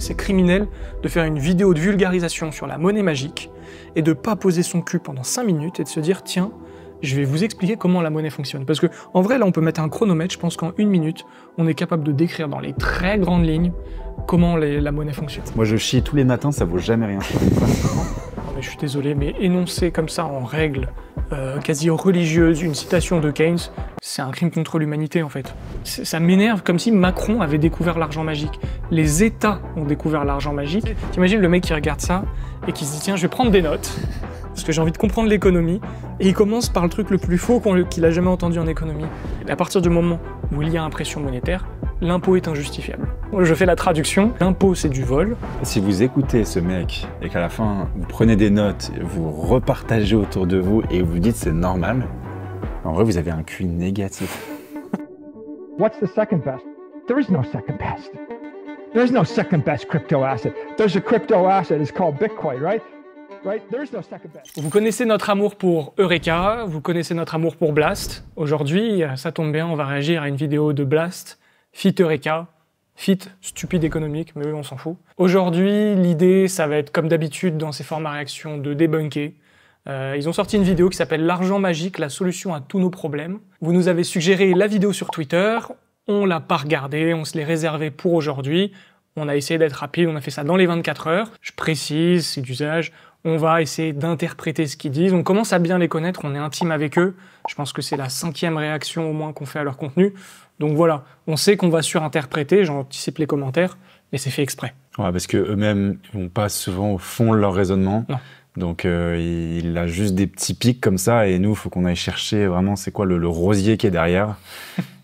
c'est criminel de faire une vidéo de vulgarisation sur la monnaie magique et de pas poser son cul pendant 5 minutes et de se dire tiens, je vais vous expliquer comment la monnaie fonctionne. Parce que en vrai, là, on peut mettre un chronomètre. Je pense qu'en une minute, on est capable de décrire dans les très grandes lignes comment la monnaie fonctionne. Moi, je chie tous les matins, ça vaut jamais rien. je suis désolé, mais énoncer comme ça en règle euh, quasi religieuse une citation de Keynes, c'est un crime contre l'humanité en fait. Ça m'énerve comme si Macron avait découvert l'argent magique. Les États ont découvert l'argent magique. T'imagines le mec qui regarde ça et qui se dit tiens, je vais prendre des notes parce que j'ai envie de comprendre l'économie. Et il commence par le truc le plus faux qu'il a jamais entendu en économie. Et à partir du moment où il y a pression monétaire, l'impôt est injustifiable. Je fais la traduction, l'impôt c'est du vol. Si vous écoutez ce mec et qu'à la fin vous prenez des notes, vous repartagez autour de vous et vous dites c'est normal, en vrai vous avez un QI négatif. What's the second best? There is no second best. There is no second best crypto asset. There's a crypto asset, it's called Bitcoin, right? Vous connaissez notre amour pour Eureka, vous connaissez notre amour pour Blast. Aujourd'hui, ça tombe bien, on va réagir à une vidéo de Blast, Fit Eureka, Fit, stupide économique, mais on s'en fout. Aujourd'hui, l'idée, ça va être comme d'habitude dans ces formats réactions de débunker. Euh, ils ont sorti une vidéo qui s'appelle L'argent magique, la solution à tous nos problèmes. Vous nous avez suggéré la vidéo sur Twitter, on l'a pas regardée, on se l'est réservée pour aujourd'hui. On a essayé d'être rapide, on a fait ça dans les 24 heures. Je précise, c'est d'usage, on va essayer d'interpréter ce qu'ils disent. On commence à bien les connaître, on est intime avec eux. Je pense que c'est la cinquième réaction au moins qu'on fait à leur contenu. Donc voilà, on sait qu'on va surinterpréter, j'anticipe les commentaires, mais c'est fait exprès. Ouais, parce que eux-mêmes on pas souvent au fond de leur raisonnement. Donc euh, il a juste des petits pics comme ça, et nous, il faut qu'on aille chercher vraiment c'est quoi le rosier qui est derrière.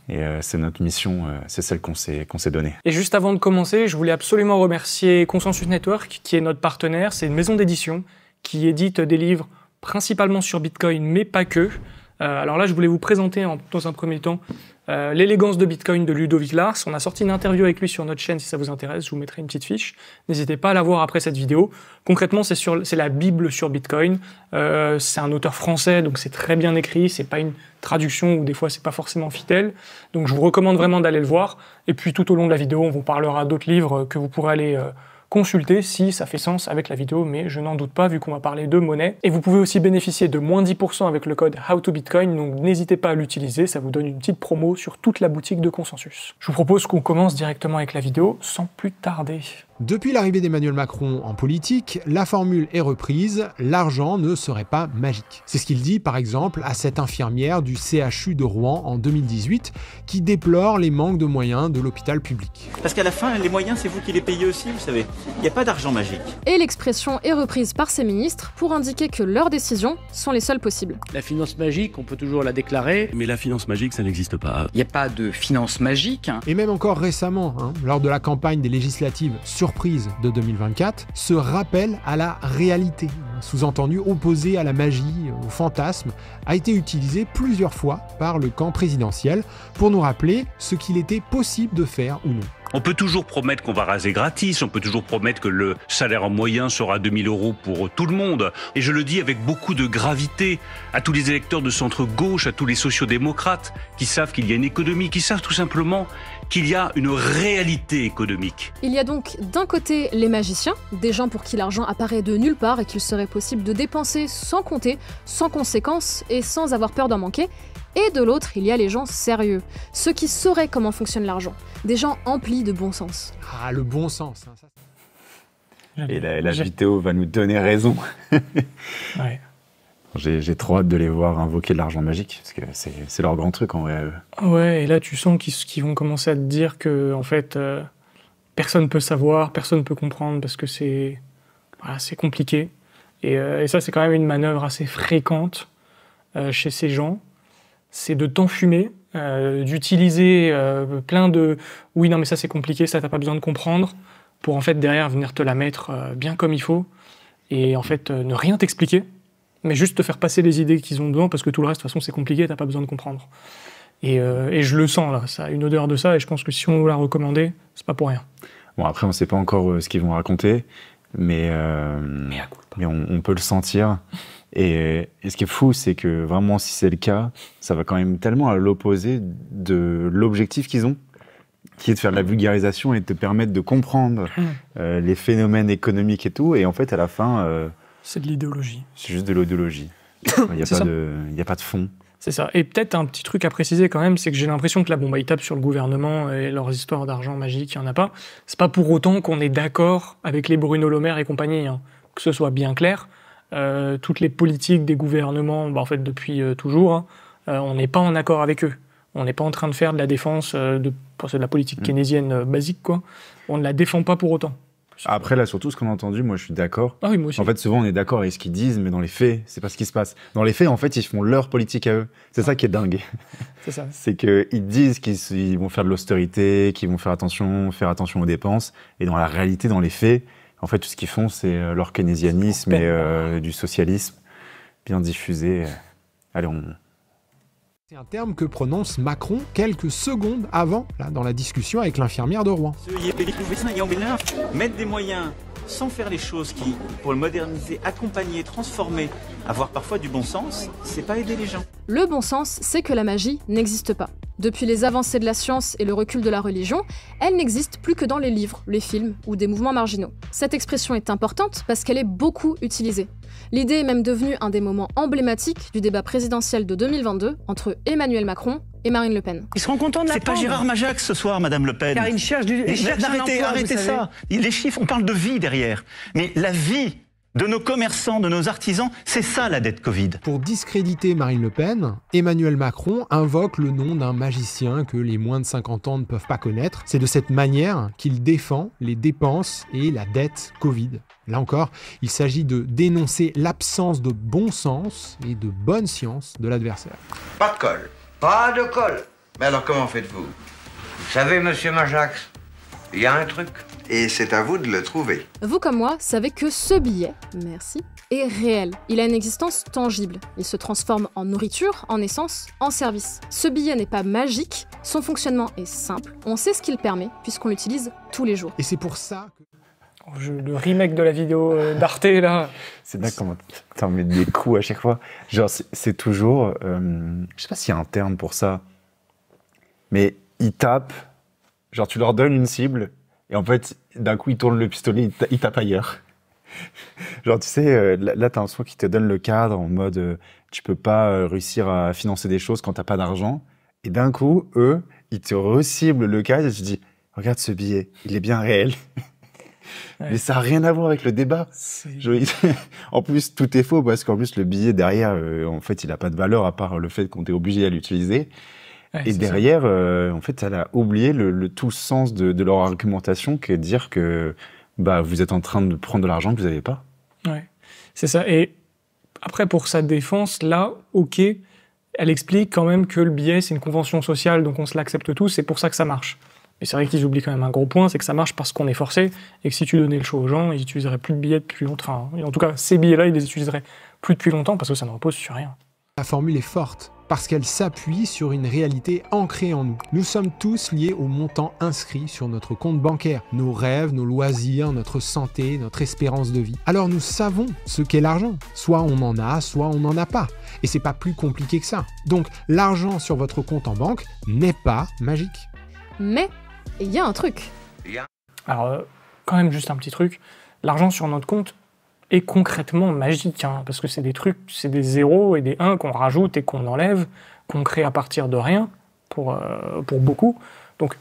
Et euh, c'est notre mission, euh, c'est celle qu'on s'est donnée. Et juste avant de commencer, je voulais absolument remercier Consensus Network, qui est notre partenaire. C'est une maison d'édition qui édite des livres principalement sur Bitcoin, mais pas que. Euh, alors là, je voulais vous présenter en, dans un premier temps euh, l'élégance de Bitcoin de Ludovic Lars. On a sorti une interview avec lui sur notre chaîne si ça vous intéresse. Je vous mettrai une petite fiche. N'hésitez pas à la voir après cette vidéo. Concrètement, c'est sur, c'est la Bible sur Bitcoin. Euh, c'est un auteur français, donc c'est très bien écrit. C'est pas une traduction ou des fois c'est pas forcément fidèle. Donc je vous recommande vraiment d'aller le voir. Et puis tout au long de la vidéo, on vous parlera d'autres livres que vous pourrez aller consultez si ça fait sens avec la vidéo, mais je n'en doute pas vu qu'on va parler de monnaie. Et vous pouvez aussi bénéficier de moins 10% avec le code HowToBitcoin, donc n'hésitez pas à l'utiliser, ça vous donne une petite promo sur toute la boutique de Consensus. Je vous propose qu'on commence directement avec la vidéo sans plus tarder. Depuis l'arrivée d'Emmanuel Macron en politique, la formule est reprise, l'argent ne serait pas magique. C'est ce qu'il dit par exemple à cette infirmière du CHU de Rouen en 2018 qui déplore les manques de moyens de l'hôpital public. Parce qu'à la fin, les moyens, c'est vous qui les payez aussi, vous savez. Il n'y a pas d'argent magique. Et l'expression est reprise par ses ministres pour indiquer que leurs décisions sont les seules possibles. La finance magique, on peut toujours la déclarer. Mais la finance magique, ça n'existe pas. Il n'y a pas de finance magique. Hein. Et même encore récemment, hein, lors de la campagne des législatives sur de 2024 se rappel à la réalité, sous-entendu opposé à la magie, au fantasme, a été utilisé plusieurs fois par le camp présidentiel pour nous rappeler ce qu'il était possible de faire ou non. On peut toujours promettre qu'on va raser gratis, on peut toujours promettre que le salaire en moyen sera 2000 euros pour tout le monde. Et je le dis avec beaucoup de gravité à tous les électeurs de centre-gauche, à tous les sociaux-démocrates qui savent qu'il y a une économie, qui savent tout simplement qu'il y a une réalité économique. Il y a donc d'un côté les magiciens, des gens pour qui l'argent apparaît de nulle part et qu'il serait possible de dépenser sans compter, sans conséquence et sans avoir peur d'en manquer. Et de l'autre, il y a les gens sérieux, ceux qui sauraient comment fonctionne l'argent, des gens emplis de bon sens. Ah, le bon sens. Hein, et la, la vidéo va nous donner raison. ouais. J'ai trop hâte de les voir invoquer de l'argent magique, parce que c'est leur grand truc en vrai. Ah ouais, et là tu sens qu'ils vont commencer à te dire que en fait euh, personne peut savoir, personne peut comprendre, parce que c'est voilà, c'est compliqué. Et, euh, ça c'est quand même une manœuvre assez fréquente euh, chez ces gens, c'est de t'enfumer, d'utiliser plein de oui non mais ça c'est compliqué, ça t'as pas besoin de comprendre, pour en fait derrière venir te la mettre bien comme il faut, et en fait ne rien t'expliquer mais juste te faire passer les idées qu'ils ont dedans, parce que tout le reste, de toute façon, c'est compliqué, t'as pas besoin de comprendre. Euh, et, je le sens, là, ça a une odeur de ça, et je pense que si on l'a recommandé, c'est pas pour rien. Bon, après, on sait pas encore euh, ce qu'ils vont raconter, mais, euh, on, peut le sentir. Et, ce qui est fou, c'est que vraiment, si c'est le cas, ça va quand même tellement à l'opposé de l'objectif qu'ils ont qui est de faire de la vulgarisation et de te permettre de comprendre hum. les phénomènes économiques et tout. Et en fait, à la fin, c'est de l'idéologie. C'est juste de l'idéologie. Il n'y a, pas de, a pas de fond. C'est ça. Et peut-être un petit truc à préciser quand même, c'est que j'ai l'impression que là, bon, ils tapent sur le gouvernement et leurs histoires d'argent magique, il n'y en a pas. C'est pas pour autant qu'on est d'accord avec les Bruno Le Maire et compagnie. Hein. Que ce soit bien clair, euh, toutes les politiques des gouvernements, bah, en fait, depuis euh, toujours, hein, euh, on n'est pas en accord avec eux. On n'est pas en train de faire de la défense, de, de la politique mm. keynésienne basique, quoi. On ne la défend pas pour autant. Après, là, surtout, ce qu'on a entendu, moi, je suis d'accord. Ah oui, moi aussi. En fait, souvent, on est d'accord avec ce qu'ils disent, mais dans les faits, c'est pas ce qui se passe. Dans les faits, en fait, ils font leur politique à eux. C'est ah. ça qui est dingue. C'est ça. c'est qu'ils disent qu'ils vont faire de l'austérité, qu'ils vont faire attention, faire attention aux dépenses. Et dans la réalité, dans les faits, en fait, tout ce qu'ils font, c'est euh, leur keynésianisme et euh, du socialisme bien diffusé. Allez, on, c'est un terme que prononce Macron quelques secondes avant, là, dans la discussion avec l'infirmière de Rouen. Mettre des moyens sans faire les choses qui, pour le moderniser, accompagner, transformer, avoir parfois du bon sens, c'est pas aider les gens. Le bon sens, c'est que la magie n'existe pas. Depuis les avancées de la science et le recul de la religion, elle n'existe plus que dans les livres, les films ou des mouvements marginaux. Cette expression est importante parce qu'elle est beaucoup utilisée. L'idée est même devenue un des moments emblématiques du débat présidentiel de 2022 entre Emmanuel Macron et Marine Le Pen. Ils seront contents de la C'est pas Gérard Majac ce soir, Madame Le Pen. Car il cherche du. arrêtez, ça. Les chiffres, on parle de vie derrière. Mais la vie de nos commerçants, de nos artisans. C'est ça la dette Covid. Pour discréditer Marine Le Pen, Emmanuel Macron invoque le nom d'un magicien que les moins de 50 ans ne peuvent pas connaître. C'est de cette manière qu'il défend les dépenses et la dette Covid. Là encore, il s'agit de dénoncer l'absence de bon sens et de bonne science de l'adversaire. Pas de colle, pas de colle. Mais alors comment faites-vous Vous savez, monsieur Majax, il y a un truc et c'est à vous de le trouver. Vous comme moi savez que ce billet, merci, est réel. Il a une existence tangible. Il se transforme en nourriture, en essence, en service. Ce billet n'est pas magique, son fonctionnement est simple. On sait ce qu'il permet puisqu'on l'utilise tous les jours. Et c'est pour ça que... Oh, le remake de la vidéo euh, d'Arte, là. C'est dingue comment t'en mets des coups à chaque fois. Genre, c'est toujours. Euh, je sais pas s'il y a un terme pour ça. Mais ils tapent. Genre, tu leur donnes une cible, et en fait, d'un coup, il tourne le pistolet, il tape ailleurs. Genre, tu sais, euh, là, t'as un soin qui te donne le cadre en mode euh, tu peux pas euh, réussir à financer des choses quand t'as pas d'argent. Et d'un coup, eux, ils te reciblent le cadre et tu dis regarde ce billet, il est bien réel. Mais ça n'a rien à voir avec le débat. en plus, tout est faux parce qu'en plus, le billet derrière, en fait, il n'a pas de valeur à part le fait qu'on est obligé à l'utiliser et derrière, euh, en fait, elle a oublié le, le tout sens de, leur argumentation qui est de dire que bah, vous êtes en train de prendre de l'argent que vous n'avez pas. Ouais, c'est ça. Et après, pour sa défense, là, ok, elle explique quand même que le billet, c'est une convention sociale, donc on se l'accepte tous, c'est pour ça que ça marche. Mais c'est vrai qu'ils oublient quand même un gros point, c'est que ça marche parce qu'on est forcé, et que si tu donnais le choix aux gens, ils n'utiliseraient plus de billets depuis longtemps. Enfin, en tout cas, ces billets-là, ils les utiliseraient plus depuis longtemps parce que ça ne repose sur rien. La formule est forte parce qu'elle s'appuie sur une réalité ancrée en nous. Nous sommes tous liés au montant inscrit sur notre compte bancaire, nos rêves, nos loisirs, notre santé, notre espérance de vie. Alors nous savons ce qu'est l'argent. Soit on en a, soit on n'en a pas. Et c'est pas plus compliqué que ça. Donc l'argent sur votre compte en banque n'est pas magique. Mais il y a un truc. Alors euh, quand même juste un petit truc, l'argent sur notre compte, et concrètement magique, hein, parce que c'est des trucs, c'est des zéros et des uns qu'on rajoute et qu'on enlève, qu'on crée à partir de rien, pour, euh, pour beaucoup. Donc,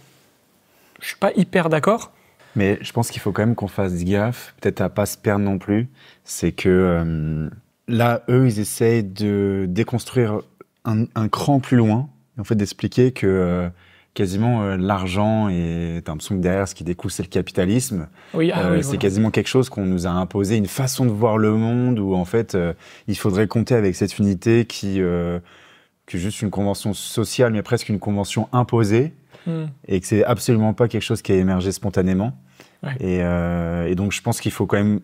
je suis pas hyper d'accord. Mais je pense qu'il faut quand même qu'on fasse gaffe, peut-être à pas se perdre non plus. C'est que euh, là, eux, ils essayent de déconstruire un, cran plus loin, en fait, d'expliquer que euh, quasiment euh, l'argent est un l'impression que derrière ce qui découle c'est le capitalisme. Ah euh, c'est quasiment quelque chose qu'on nous a imposé, une façon de voir le monde où en fait euh, il faudrait compter avec cette unité qui est juste une convention sociale mais presque une convention imposée hmm. et que c'est absolument pas quelque chose qui a émergé spontanément. Et, et, donc je pense qu'il faut quand même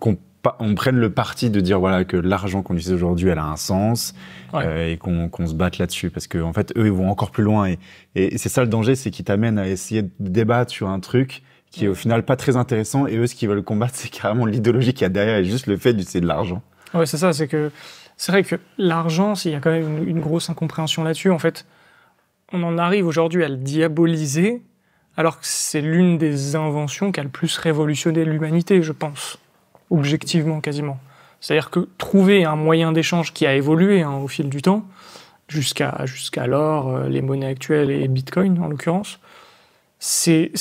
qu'on on prenne le parti de dire voilà que l'argent qu'on utilise aujourd'hui, elle a un sens euh, et qu'on se batte là-dessus parce qu'en en fait eux ils vont encore plus loin et, c'est ça le danger, c'est qu'ils t'amènent à essayer de débattre sur un truc qui est au final pas très intéressant et eux ce qu'ils veulent combattre c'est carrément l'idéologie qu'il y a derrière et juste le fait d'utiliser de l'argent. Ouais c'est ça, c'est que c'est vrai que l'argent, s'il y a quand même une grosse incompréhension là-dessus en fait. On en arrive aujourd'hui à le diaboliser alors que c'est l'une des inventions qui a le plus révolutionné l'humanité, je pense objectivement quasiment. C'est-à-dire que trouver un moyen d'échange qui a évolué hein, au fil du temps, jusqu'à l'or, euh, les monnaies actuelles et Bitcoin en l'occurrence, c'est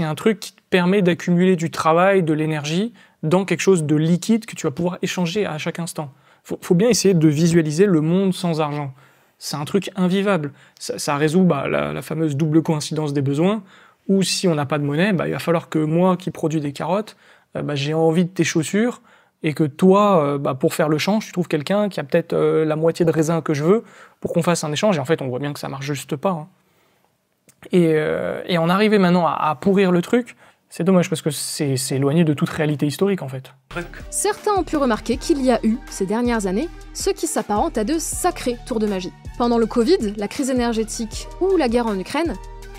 un truc qui te permet d'accumuler du travail, de l'énergie dans quelque chose de liquide que tu vas pouvoir échanger à chaque instant. Faut, faut bien essayer de visualiser le monde sans argent. C'est un truc invivable. Ça, résout bah, la, fameuse double coïncidence des besoins, où si on n'a pas de monnaie, bah, il va falloir que moi qui produis des carottes, euh, bah, j'ai envie de tes chaussures et que toi, euh, bah, pour faire le change, tu trouves quelqu'un qui a peut-être euh, la moitié de raisin que je veux pour qu'on fasse un échange. Et en fait, on voit bien que ça marche juste pas. Hein. Et, en arriver maintenant à, pourrir le truc, c'est dommage parce que c'est éloigné de toute réalité historique en fait. Certains ont pu remarquer qu'il y a eu, ces dernières années, ce qui s'apparente à de sacrés tours de magie. Pendant le Covid, la crise énergétique ou la guerre en Ukraine,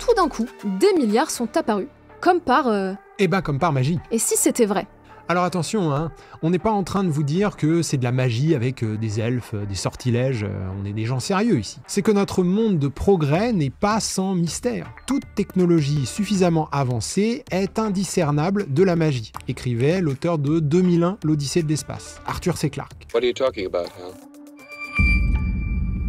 tout d'un coup, des milliards sont apparus, comme par et eh bah ben, comme par magie. Et si c'était vrai alors attention, hein, on n'est pas en train de vous dire que c'est de la magie avec euh, des elfes, euh, des sortilèges, euh, on est des gens sérieux ici. C'est que notre monde de progrès n'est pas sans mystère. Toute technologie suffisamment avancée est indiscernable de la magie, écrivait l'auteur de 2001 l'Odyssée de l'espace, Arthur C. Clarke. What are you talking about,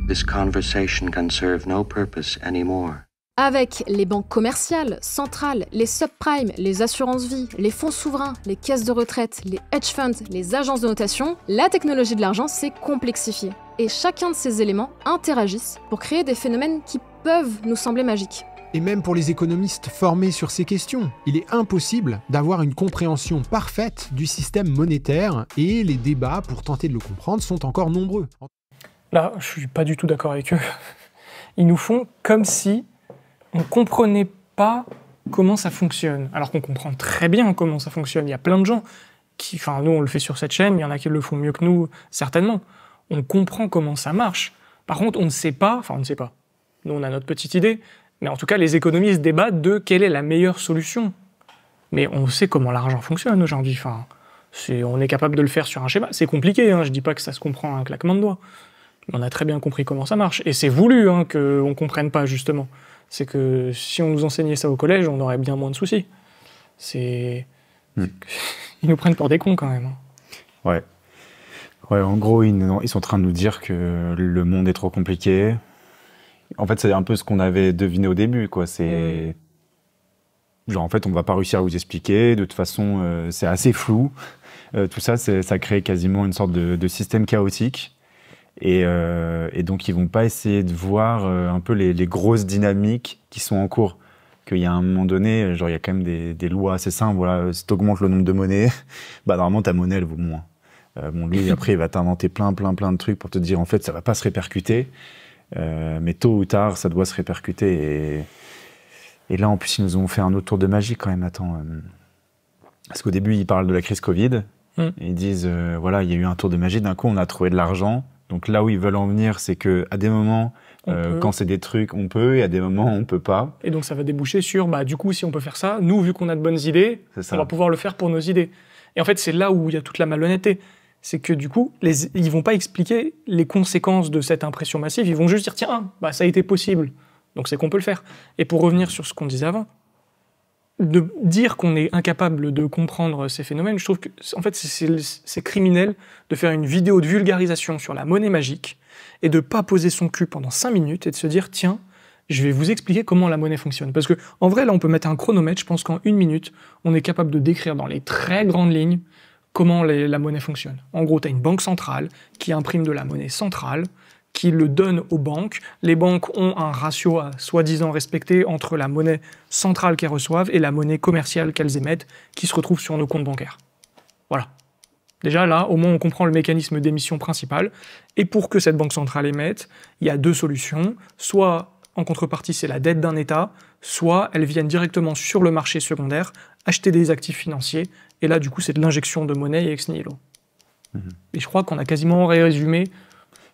This conversation can serve no purpose anymore. Avec les banques commerciales, centrales, les subprimes, les assurances-vie, les fonds souverains, les caisses de retraite, les hedge funds, les agences de notation, la technologie de l'argent s'est complexifiée. Et chacun de ces éléments interagissent pour créer des phénomènes qui peuvent nous sembler magiques. Et même pour les économistes formés sur ces questions, il est impossible d'avoir une compréhension parfaite du système monétaire et les débats pour tenter de le comprendre sont encore nombreux. Là, je suis pas du tout d'accord avec eux. Ils nous font comme si on ne comprenait pas comment ça fonctionne. Alors qu'on comprend très bien comment ça fonctionne. Il y a plein de gens qui, enfin, nous, on le fait sur cette chaîne, il y en a qui le font mieux que nous, certainement. On comprend comment ça marche. Par contre, on ne sait pas, enfin, on ne sait pas. Nous, on a notre petite idée, mais en tout cas, les économistes débattent de quelle est la meilleure solution. Mais on sait comment l'argent fonctionne aujourd'hui. Enfin, on est capable de le faire sur un schéma. C'est compliqué, hein. je ne dis pas que ça se comprend à un claquement de doigts. On a très bien compris comment ça marche. Et c'est voulu hein, qu'on ne comprenne pas, justement c'est que si on nous enseignait ça au collège, on aurait bien moins de soucis. C'est. Hmm. Ils nous prennent pour des cons quand même. Hein. Ouais. Ouais, en gros, ils, sont en train de nous dire que le monde est trop compliqué. En fait, c'est un peu ce qu'on avait deviné au début, quoi. C'est. Genre, en fait, on va pas réussir à vous expliquer. De toute façon, euh, c'est assez flou. Euh, tout ça, ça crée quasiment une sorte de système chaotique euh, et, donc, ils vont pas essayer de voir euh, un peu les, grosses dynamiques qui sont en cours. Qu'il y a un moment donné, genre, il y a quand même des, lois assez simples. Voilà, si tu augmentes le nombre de monnaies, bah, normalement, ta monnaie, elle vaut moins. Euh, bon, lui, après, il va t'inventer plein, plein, plein de trucs pour te dire, en fait, ça va pas se répercuter. mais tôt ou tard, ça doit se répercuter. Et, là, en plus, ils nous ont fait un autre tour de magie quand même. Attends. parce qu'au début, ils parlent de la crise Covid. Hmm. Ils disent, voilà, il y a eu un tour de magie. D'un coup, on a trouvé de l'argent donc là où ils veulent en venir, c'est que à des moments, euh, quand c'est des trucs, on peut, et à des moments, on peut pas. Et donc ça va déboucher sur, bah du coup, si on peut faire ça, nous, vu qu'on a de bonnes idées, on va pouvoir le faire pour nos idées. Et en fait, c'est là où il y a toute la malhonnêteté. C'est que du coup, les, ils vont pas expliquer les conséquences de cette impression massive. Ils vont juste dire, tiens, ah, bah ça a été possible, donc c'est qu'on peut le faire. Et pour revenir sur ce qu'on disait avant, de dire qu'on est incapable de comprendre ces phénomènes, je trouve que en fait c'est criminel de faire une vidéo de vulgarisation sur la monnaie magique et de pas poser son cul pendant cinq minutes et de se dire tiens, je vais vous expliquer comment la monnaie fonctionne. Parce que, en vrai, là, on peut mettre un chronomètre. Je pense qu'en une minute, on est capable de décrire dans les très grandes lignes comment la monnaie fonctionne. En gros, tu as une banque centrale qui imprime de la monnaie centrale qui le donnent aux banques. Les banques ont un ratio à soi-disant respecté entre la monnaie centrale qu'elles reçoivent et la monnaie commerciale qu'elles émettent, qui se retrouve sur nos comptes bancaires. Voilà. Déjà là, au moins on comprend le mécanisme d'émission principale. Et pour que cette banque centrale émette, il y a deux solutions. Soit en contrepartie c'est la dette d'un État, soit elles viennent directement sur le marché secondaire acheter des actifs financiers. Et là du coup c'est de l'injection de monnaie et ex nihilo. Mhm. Et je crois qu'on a quasiment résumé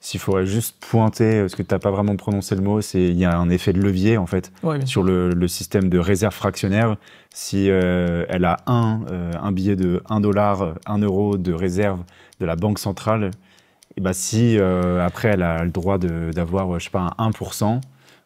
s'il faudrait juste pointer, parce que tu n'as pas vraiment prononcé le mot, c'est il y a un effet de levier en fait sur le, système de réserve fractionnaire. Si euh, elle a un, euh, billet de 1 dollar, 1 euro de réserve de la banque centrale, eh ben, si euh, après elle a le droit d'avoir, je sais pas, 1%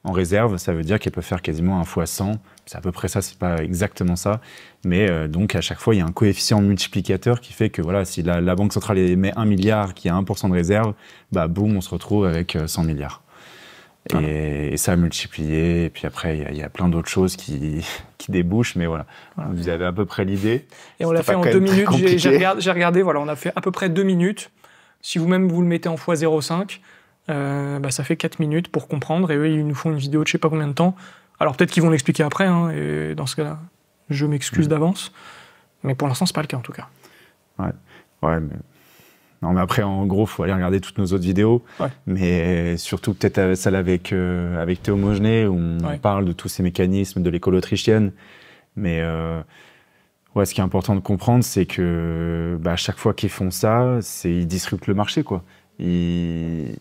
en réserve, ça veut dire qu'elle peut faire quasiment un fois 100 c'est à peu près ça, c'est pas exactement ça. Mais euh, donc, à chaque fois, il y a un coefficient multiplicateur qui fait que voilà, si la, Banque centrale émet 1 milliard qui a 1% de réserve, bah boum, on se retrouve avec 100 euh, milliards. Et, ça a multiplié. Et puis après, il y, a plein d'autres choses qui, débouchent. Mais voilà. vous avez à peu près l'idée. Et on l'a fait en deux minutes. J'ai regardé, voilà, on a fait à peu près deux minutes. Si vous-même vous le mettez en x0,5, euh, bah, ça fait 4 minutes pour comprendre. Et eux, ils nous font une vidéo de je sais pas combien de temps alors peut-être qu'ils vont l'expliquer après, hein, et dans ce cas-là, je m'excuse mm. d'avance. Mais pour l'instant, c'est pas le cas en tout cas. Ouais, mais... Non, mais après, en gros, faut aller regarder toutes nos autres vidéos. Mais surtout, peut-être euh, celle avec, euh, avec Théo où on parle de tous ces mécanismes de l'école autrichienne. Mais euh, ouais, ce qui est important de comprendre, c'est que bah, chaque fois qu'ils font ça, c'est ils disruptent le marché, quoi. Ils,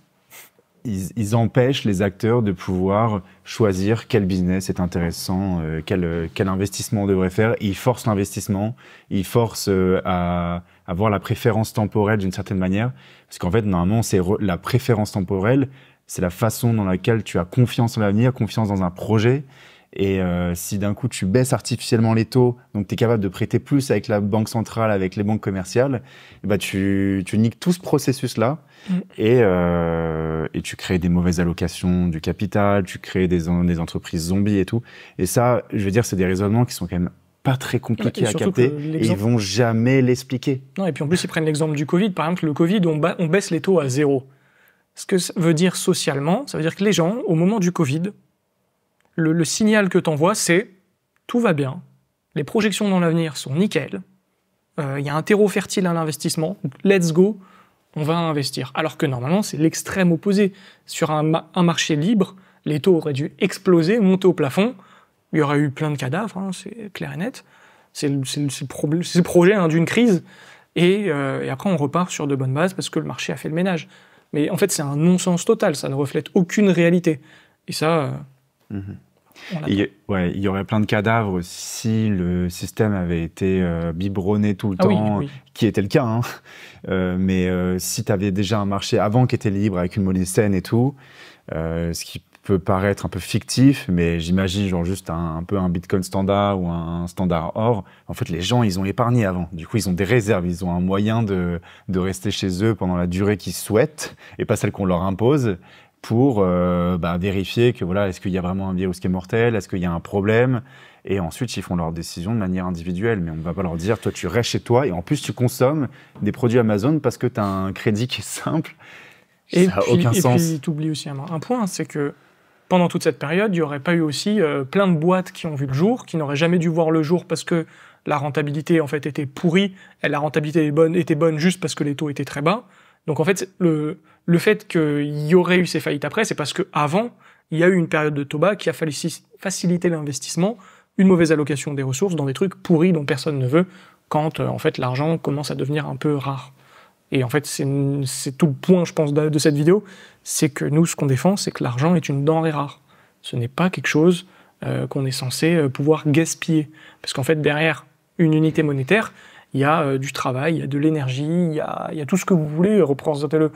ils, empêchent les acteurs de pouvoir choisir quel business est intéressant, euh, euh, quel, investissement devrait faire. Ils forcent l'investissement, ils forcent euh, à avoir la préférence temporelle d'une certaine manière. Parce qu'en fait, normalement, c'est la préférence temporelle, c'est la façon dans laquelle tu as confiance en l'avenir, confiance dans un projet. Et euh, si d'un coup tu baisses artificiellement les taux, donc tu es capable de prêter plus avec la banque centrale, avec les banques commerciales, bah tu, tu niques tout ce processus-là mm. et, euh, et tu crées des mauvaises allocations du capital, tu crées des, des entreprises zombies et tout. Et ça, je veux dire, c'est des raisonnements qui sont quand même pas très compliqués à capter et ils vont jamais l'expliquer. Non, et puis en plus, ils prennent l'exemple du Covid. Par exemple, le Covid, on, baisse les taux à zéro. Ce que ça veut dire socialement, ça veut dire que les gens, au moment du Covid, le, signal que t'envoies, c'est tout va bien, les projections dans l'avenir sont nickel, euh, il y a un terreau fertile à l'investissement, let's go, on va investir. Alors que normalement, c'est l'extrême opposé. Sur un, marché libre, les taux auraient dû exploser, monter au plafond, il y aurait eu plein de cadavres, hein, c'est clair et net. C'est le, projet hein, d'une crise. Et, euh, et, après, on repart sur de bonnes bases parce que le marché a fait le ménage. Mais en fait, c'est un non-sens total, ça ne reflète aucune réalité. Et ça, euh, Mhm. Il y aurait plein de cadavres si le système avait été euh, biberonné tout le ah temps, qui était le cas. Hein. Euh, mais euh, si tu avais déjà un marché avant qui était libre avec une monnaie saine et tout, ce qui peut paraître un peu fictif, mais j'imagine genre juste un, un, peu un Bitcoin standard ou un standard or. En fait, les gens, ils ont épargné avant. Du coup, ils ont des réserves, ils ont un moyen de, de rester chez eux pendant la durée qu'ils souhaitent et pas celle qu'on leur impose pour euh, bah, vérifier que voilà, est-ce qu'il y a vraiment un virus qui est mortel, est-ce qu'il y a un problème, et ensuite ils font leurs décisions de manière individuelle. Mais on ne va pas leur dire, toi tu restes chez toi et en plus tu consommes des produits Amazon parce que tu as un crédit qui est simple. Et ça n'a aucun sens. Et puis tu oublies aussi un, point, c'est que pendant toute cette période, il n'y aurait pas eu aussi euh, plein de boîtes qui ont vu le jour, qui n'auraient jamais dû voir le jour parce que la rentabilité en fait était pourrie, et la rentabilité bonne, était bonne juste parce que les taux étaient très bas. Donc en fait, le, le fait qu'il y aurait eu ces faillites après, c'est parce que avant, il y a eu une période de Toba qui a facilité l'investissement, une mauvaise allocation des ressources dans des trucs pourris dont personne ne veut, quand euh, en fait l'argent commence à devenir un peu rare. Et en fait, c'est tout le point, je pense, de, cette vidéo, c'est que nous, ce qu'on défend, c'est que l'argent est une denrée rare. Ce n'est pas quelque chose euh, qu'on est censé euh, pouvoir gaspiller. Parce qu'en fait, derrière une unité monétaire, il y a euh, du travail, il y a de l'énergie, il, y a, tout ce que vous voulez, représentez-le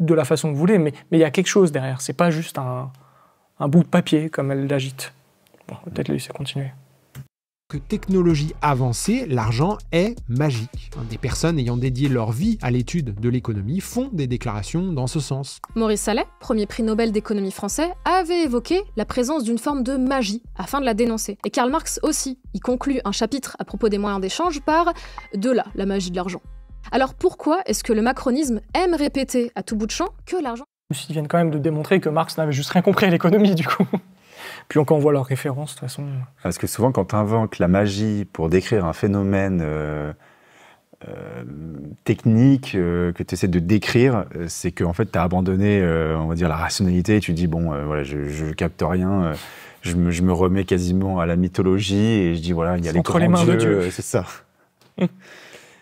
de la façon que vous voulez, mais, mais il y a quelque chose derrière, c'est pas juste un, bout de papier comme elle l'agite. peut-être lui c'est continuer technologie avancée, l'argent est magique. Des personnes ayant dédié leur vie à l'étude de l'économie font des déclarations dans ce sens. Maurice Sallet, premier prix Nobel d'économie français, avait évoqué la présence d'une forme de magie afin de la dénoncer. Et Karl Marx aussi y conclut un chapitre à propos des moyens d'échange par De là, la magie de l'argent. Alors pourquoi est-ce que le macronisme aime répéter à tout bout de champ que l'argent. Ils viennent quand même de démontrer que Marx n'avait juste rien compris à l'économie du coup. Puis on, voit leurs références, de toute façon. Euh, ah, parce que souvent, quand tu inventes la magie pour décrire un phénomène euh, euh, technique que tu essaies de décrire, c'est qu'en fait, tu as abandonné, on va dire, la rationalité. Et tu dis, bon, voilà, je, je, capte rien. Je me, remets quasiment à la mythologie et je dis, voilà, il y a les les mains de Dieu. C'est ça.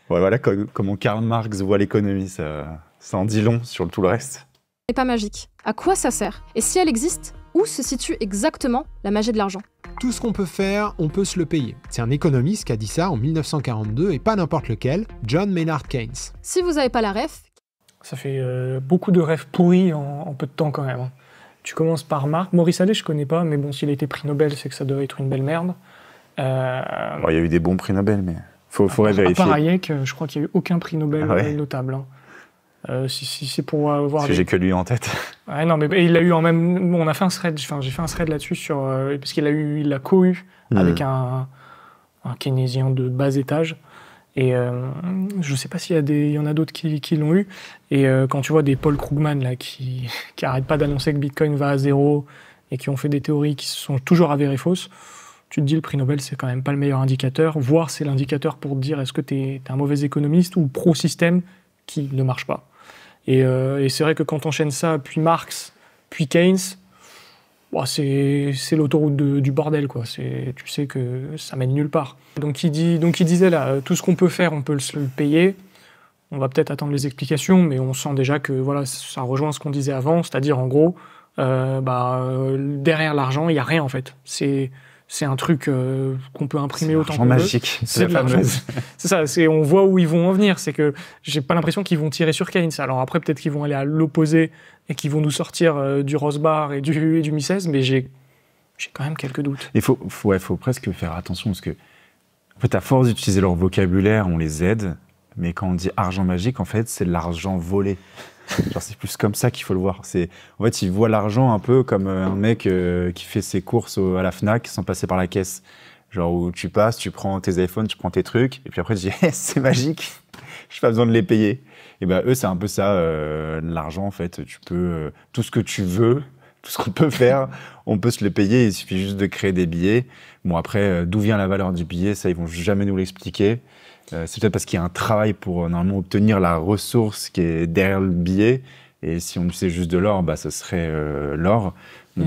voilà comment Karl Marx voit l'économie. Ça, ça en dit long sur tout le reste. Et pas magique. À quoi ça sert Et si elle existe, où se situe exactement la magie de l'argent Tout ce qu'on peut faire, on peut se le payer. C'est un économiste qui a dit ça en 1942 et pas n'importe lequel, John Maynard Keynes. Si vous n'avez pas la ref... Ça fait euh, beaucoup de rêves pourris en, peu de temps quand même. Hein. Tu commences par Marc. Maurice Allais, je connais pas, mais bon, s'il a été prix Nobel, c'est que ça doit être une belle merde. Euh, il y a eu des bons prix Nobel, mais faut, faudrait vérifier. À part Hayek, euh, je crois qu'il n'y a eu aucun prix Nobel ah notable. Hein. Euh, si, c'est pour voir. si j'ai que lui en tête. Ah non, mais il l'a eu en même. On a fait un thread. Enfin, j'ai fait un thread là-dessus sur euh, parce qu'il a eu, il l'a co-eu hmm. avec un, un, keynésien de bas étage. Et euh, je ne sais pas s'il y, a des, il y en a d'autres qui, l'ont eu. Et quand tu vois des Paul Krugman là qui qui arrêtent pas d'annoncer que Bitcoin va à zéro et qui ont fait des théories qui se sont toujours avérées fausses, tu te dis le prix Nobel c'est quand même pas le meilleur indicateur. Voire c'est l'indicateur pour te dire est-ce que tu es un mauvais économiste ou pro système qui ne marche pas. Euh, et, c'est vrai que quand on enchaîne ça, puis Marx, puis Keynes, bah, c'est l'autoroute du bordel, quoi. Tu sais que ça mène nulle part. Donc il, dit, donc il disait là, euh, tout ce qu'on peut faire, on peut le payer. On va peut-être attendre les explications, mais on sent déjà que voilà, ça rejoint ce qu'on disait avant, c'est-à-dire en gros, euh, bah, derrière l'argent, il n'y a rien en fait. C'est c'est un truc euh, qu'on peut imprimer autant qu'on magique. C'est la fameuse. c'est ça. C'est on voit où ils vont en venir. C'est que j'ai pas l'impression qu'ils vont tirer sur Keynes. Alors après peut-être qu'ils vont aller à l'opposé et qu'ils vont nous sortir euh, du Rosbar et du et du Mi 16, mais j'ai quand même quelques doutes. Il faut, faut, presque faire attention parce que en fait à force d'utiliser leur vocabulaire, on les aide. Mais quand on dit argent magique, en fait, c'est l'argent volé c'est plus comme ça qu'il faut le voir. C'est, en fait, ils voient l'argent un peu comme euh, un mec euh, qui fait ses courses à la Fnac sans passer par la caisse. Genre, où tu passes, tu prends tes iPhones, tu prends tes trucs, et puis après, tu dis, c'est magique, j'ai pas besoin de les payer. Et ben, eux, c'est un peu ça, euh, l'argent, en fait. Tu peux, tout ce que tu veux, tout ce qu'on peut faire, on peut se le payer. Il suffit juste de créer des billets. Bon, après, d'où vient la valeur du billet, ça, ils vont jamais nous l'expliquer. Euh, c'est peut-être parce qu'il y a un travail pour euh, normalement obtenir la ressource qui est derrière le billet. Et si on sait juste de l'or, bah, ce serait euh, l'or.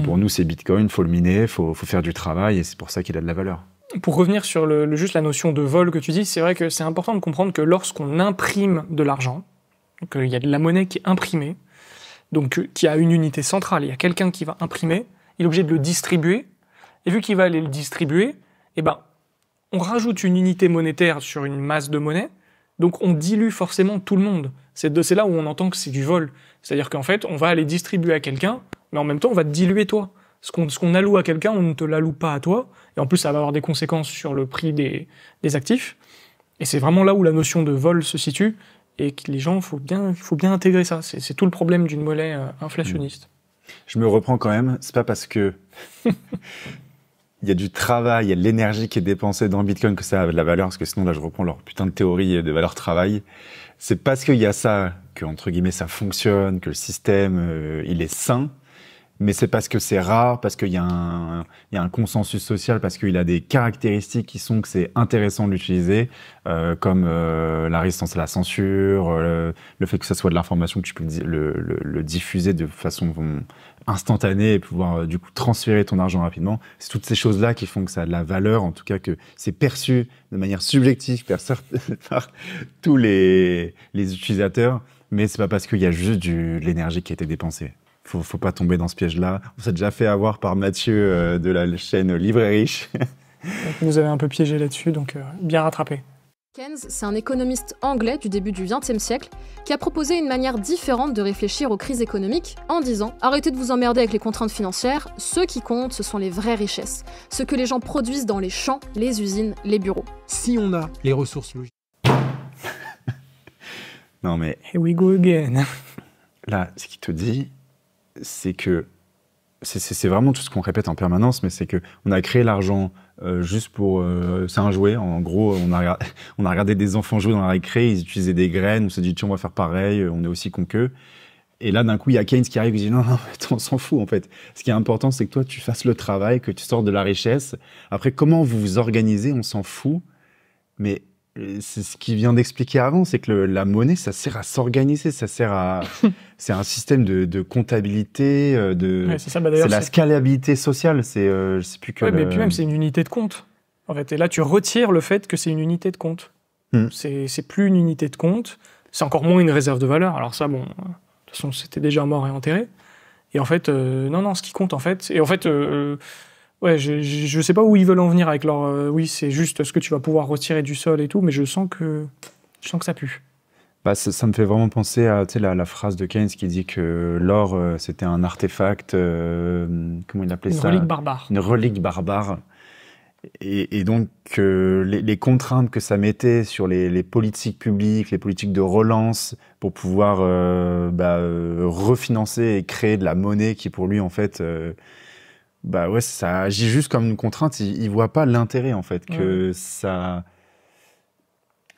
Pour mm. nous, c'est Bitcoin, il faut le miner, faut, faut faire du travail, et c'est pour ça qu'il a de la valeur. Pour revenir sur le, juste la notion de vol que tu dis, c'est vrai que c'est important de comprendre que lorsqu'on imprime de l'argent, qu'il y a de la monnaie qui est imprimée, donc qui a une unité centrale, il y a quelqu'un qui va imprimer, il est obligé de le distribuer, et vu qu'il va aller le distribuer, eh ben, on rajoute une unité monétaire sur une masse de monnaie, donc on dilue forcément tout le monde. C'est là où on entend que c'est du vol. C'est-à-dire qu'en fait, on va aller distribuer à quelqu'un, mais en même temps, on va diluer toi. Ce qu'on alloue à quelqu'un, on ne te l'alloue pas à toi. Et en plus, ça va avoir des conséquences sur le prix des, actifs. Et c'est vraiment là où la notion de vol se situe et que les gens, faut bien, faut bien intégrer ça. C'est tout le problème d'une monnaie euh, inflationniste. Je me reprends quand même. C'est pas parce que il y a du travail, il y a de l'énergie qui est dépensée dans Bitcoin que ça a de la valeur, parce que sinon là je reprends leur putain de théorie de valeur travail. C'est parce qu'il y a ça que entre guillemets ça fonctionne, que le système euh, il est sain mais c'est parce que c'est rare, parce qu'il y, a un consensus social, parce qu'il a des caractéristiques qui sont que c'est intéressant de l'utiliser, euh, comme euh, la résistance à la censure, euh, le fait que ce soit de l'information que tu peux le, diffuser de façon hum, instantanée et pouvoir du coup transférer ton argent rapidement. C'est toutes ces choses-là qui font que ça a de la valeur, en tout cas que c'est perçu de manière subjective par, par tous les, utilisateurs, mais c'est pas parce qu'il y a juste du, de l'énergie qui a été dépensée faut, faut pas tomber dans ce piège-là. On s'est déjà fait avoir par Mathieu euh, de la chaîne Livre et Riche. Vous nous avez un peu piégé là-dessus, donc euh, bien rattrapé. Keynes, c'est un économiste anglais du début du XXe siècle qui a proposé une manière différente de réfléchir aux crises économiques en disant Arrêtez de vous emmerder avec les contraintes financières, ce qui compte, ce sont les vraies richesses, ce que les gens produisent dans les champs, les usines, les bureaux. Si on a les ressources logiques. non mais. Here we go again. Là, ce qu'il te dit, c'est que c'est vraiment tout ce qu'on répète en permanence, mais c'est que on a créé l'argent euh, juste pour euh, c'est un jouet. En gros, on a, on regardé des enfants jouer, dans la récré, ils utilisaient des graines, on s'est dit tiens on va faire pareil, euh, on est aussi con qu'eux. Et là d'un coup il y a Keynes qui arrive, il dit non non on s'en fout en fait. Ce qui est important c'est que toi tu fasses le travail, que tu sors de la richesse. Après comment vous vous organisez, on s'en fout, mais c'est ce qui vient d'expliquer avant, c'est que la monnaie, ça sert à s'organiser, ça sert à, c'est un système de, de comptabilité, euh, de, bah, c'est la scalabilité sociale, c'est, euh, sais plus que. Ouais, mais puis même c'est une unité de compte. En fait, et là tu retires le fait que c'est une unité de compte. Hmm. C'est, plus une unité de compte, c'est encore moins une réserve de valeur. Alors ça, bon, euh, de toute façon c'était déjà mort et enterré. Et en fait, non, non, ce qui compte en fait, et en fait ouais, je, ne sais pas où ils veulent en venir avec leur. Euh, oui, c'est juste ce que tu vas pouvoir retirer du sol et tout, mais je sens que, je sens que ça pue. Bah, ça, me fait vraiment penser à la, la, phrase de Keynes qui dit que l'or, euh, c'était un artefact, euh, comment il appelait Une ça Une relique barbare. Une relique barbare. Et, donc, les, contraintes que ça mettait sur les, les, politiques publiques, les politiques de relance, pour pouvoir bah, refinancer et créer de la monnaie qui, pour lui, en fait, bah ouais, ça agit juste comme une contrainte. Ils, ne voient pas l'intérêt en fait que ça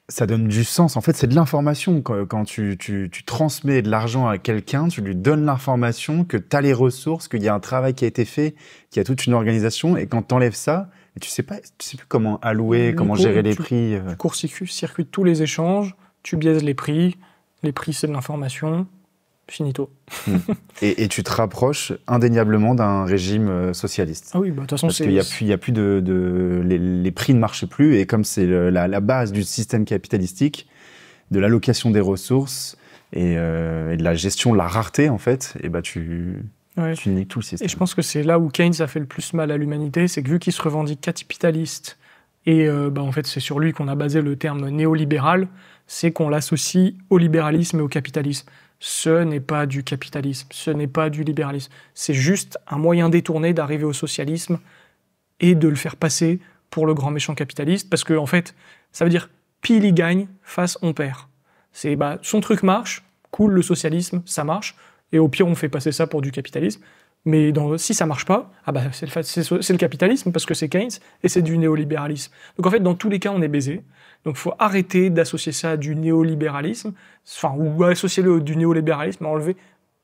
ça donne du sens. En fait, c'est de l'information. Quand, tu, transmets de l'argent à quelqu'un, tu lui donnes l'information que tu as les ressources, qu'il y a un travail qui a été fait, qu'il y a toute une organisation. Et quand tu enlèves ça, tu sais pas, tu sais plus comment allouer, comment gérer les prix. Euh. Tu court tous les échanges, tu biaises les prix. Les prix, c'est de l'information finito. Hmm. et, tu te rapproches indéniablement d'un régime euh, socialiste. Ah oui, bah, de toute façon, Parce qu'il n'y a, plus, a plus de. les, prix ne marchent plus, et comme c'est la, base du système capitalistique, de l'allocation des ressources et, euh, de la gestion de la rareté, en fait, et eh bah, tu. niques tout le système. Et je pense que c'est là où Keynes a fait le plus mal à l'humanité, c'est que vu qu'il se revendique capitaliste, et euh, bah, en fait c'est sur lui qu'on a basé le terme néolibéral, c'est qu'on l'associe au libéralisme et au capitalisme ce n'est pas du capitalisme, ce n'est pas du libéralisme. C'est juste un moyen détourné d'arriver au socialisme et de le faire passer pour le grand méchant capitaliste, parce que en fait, ça veut dire pile il gagne, face on perd. C'est bah, son truc marche, cool le socialisme, ça marche, et au pire on fait passer ça pour du capitalisme. Mais si ça marche pas, ah bah, c'est le, le, capitalisme parce que c'est Keynes et c'est du néolibéralisme. Donc en fait, dans tous les cas, on est baisé. Donc il faut arrêter d'associer ça à du néolibéralisme, enfin, ou associer le du néolibéralisme, enlever,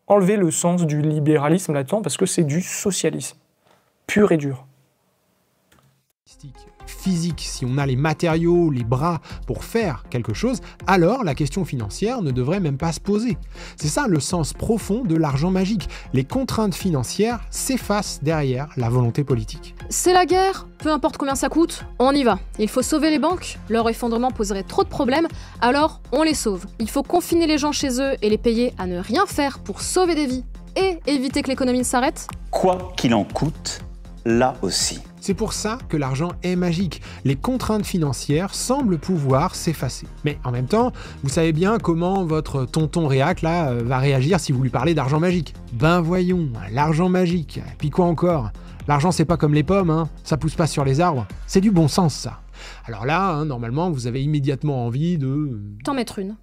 enlever le sens du libéralisme là-dedans, parce que c'est du socialisme, pur et dur physique, si on a les matériaux, les bras pour faire quelque chose, alors la question financière ne devrait même pas se poser. C'est ça le sens profond de l'argent magique. Les contraintes financières s'effacent derrière la volonté politique. C'est la guerre, peu importe combien ça coûte, on y va. Il faut sauver les banques, leur effondrement poserait trop de problèmes, alors on les sauve. Il faut confiner les gens chez eux et les payer à ne rien faire pour sauver des vies et éviter que l'économie ne s'arrête Quoi qu'il en coûte, là aussi. C'est pour ça que l'argent est magique. Les contraintes financières semblent pouvoir s'effacer. Mais en même temps, vous savez bien comment votre tonton réac là euh, va réagir si vous lui parlez d'argent magique. Ben voyons, l'argent magique. Et puis quoi encore L'argent c'est pas comme les pommes, hein. ça pousse pas sur les arbres. C'est du bon sens ça. Alors là, hein, normalement, vous avez immédiatement envie de... T'en mettre une.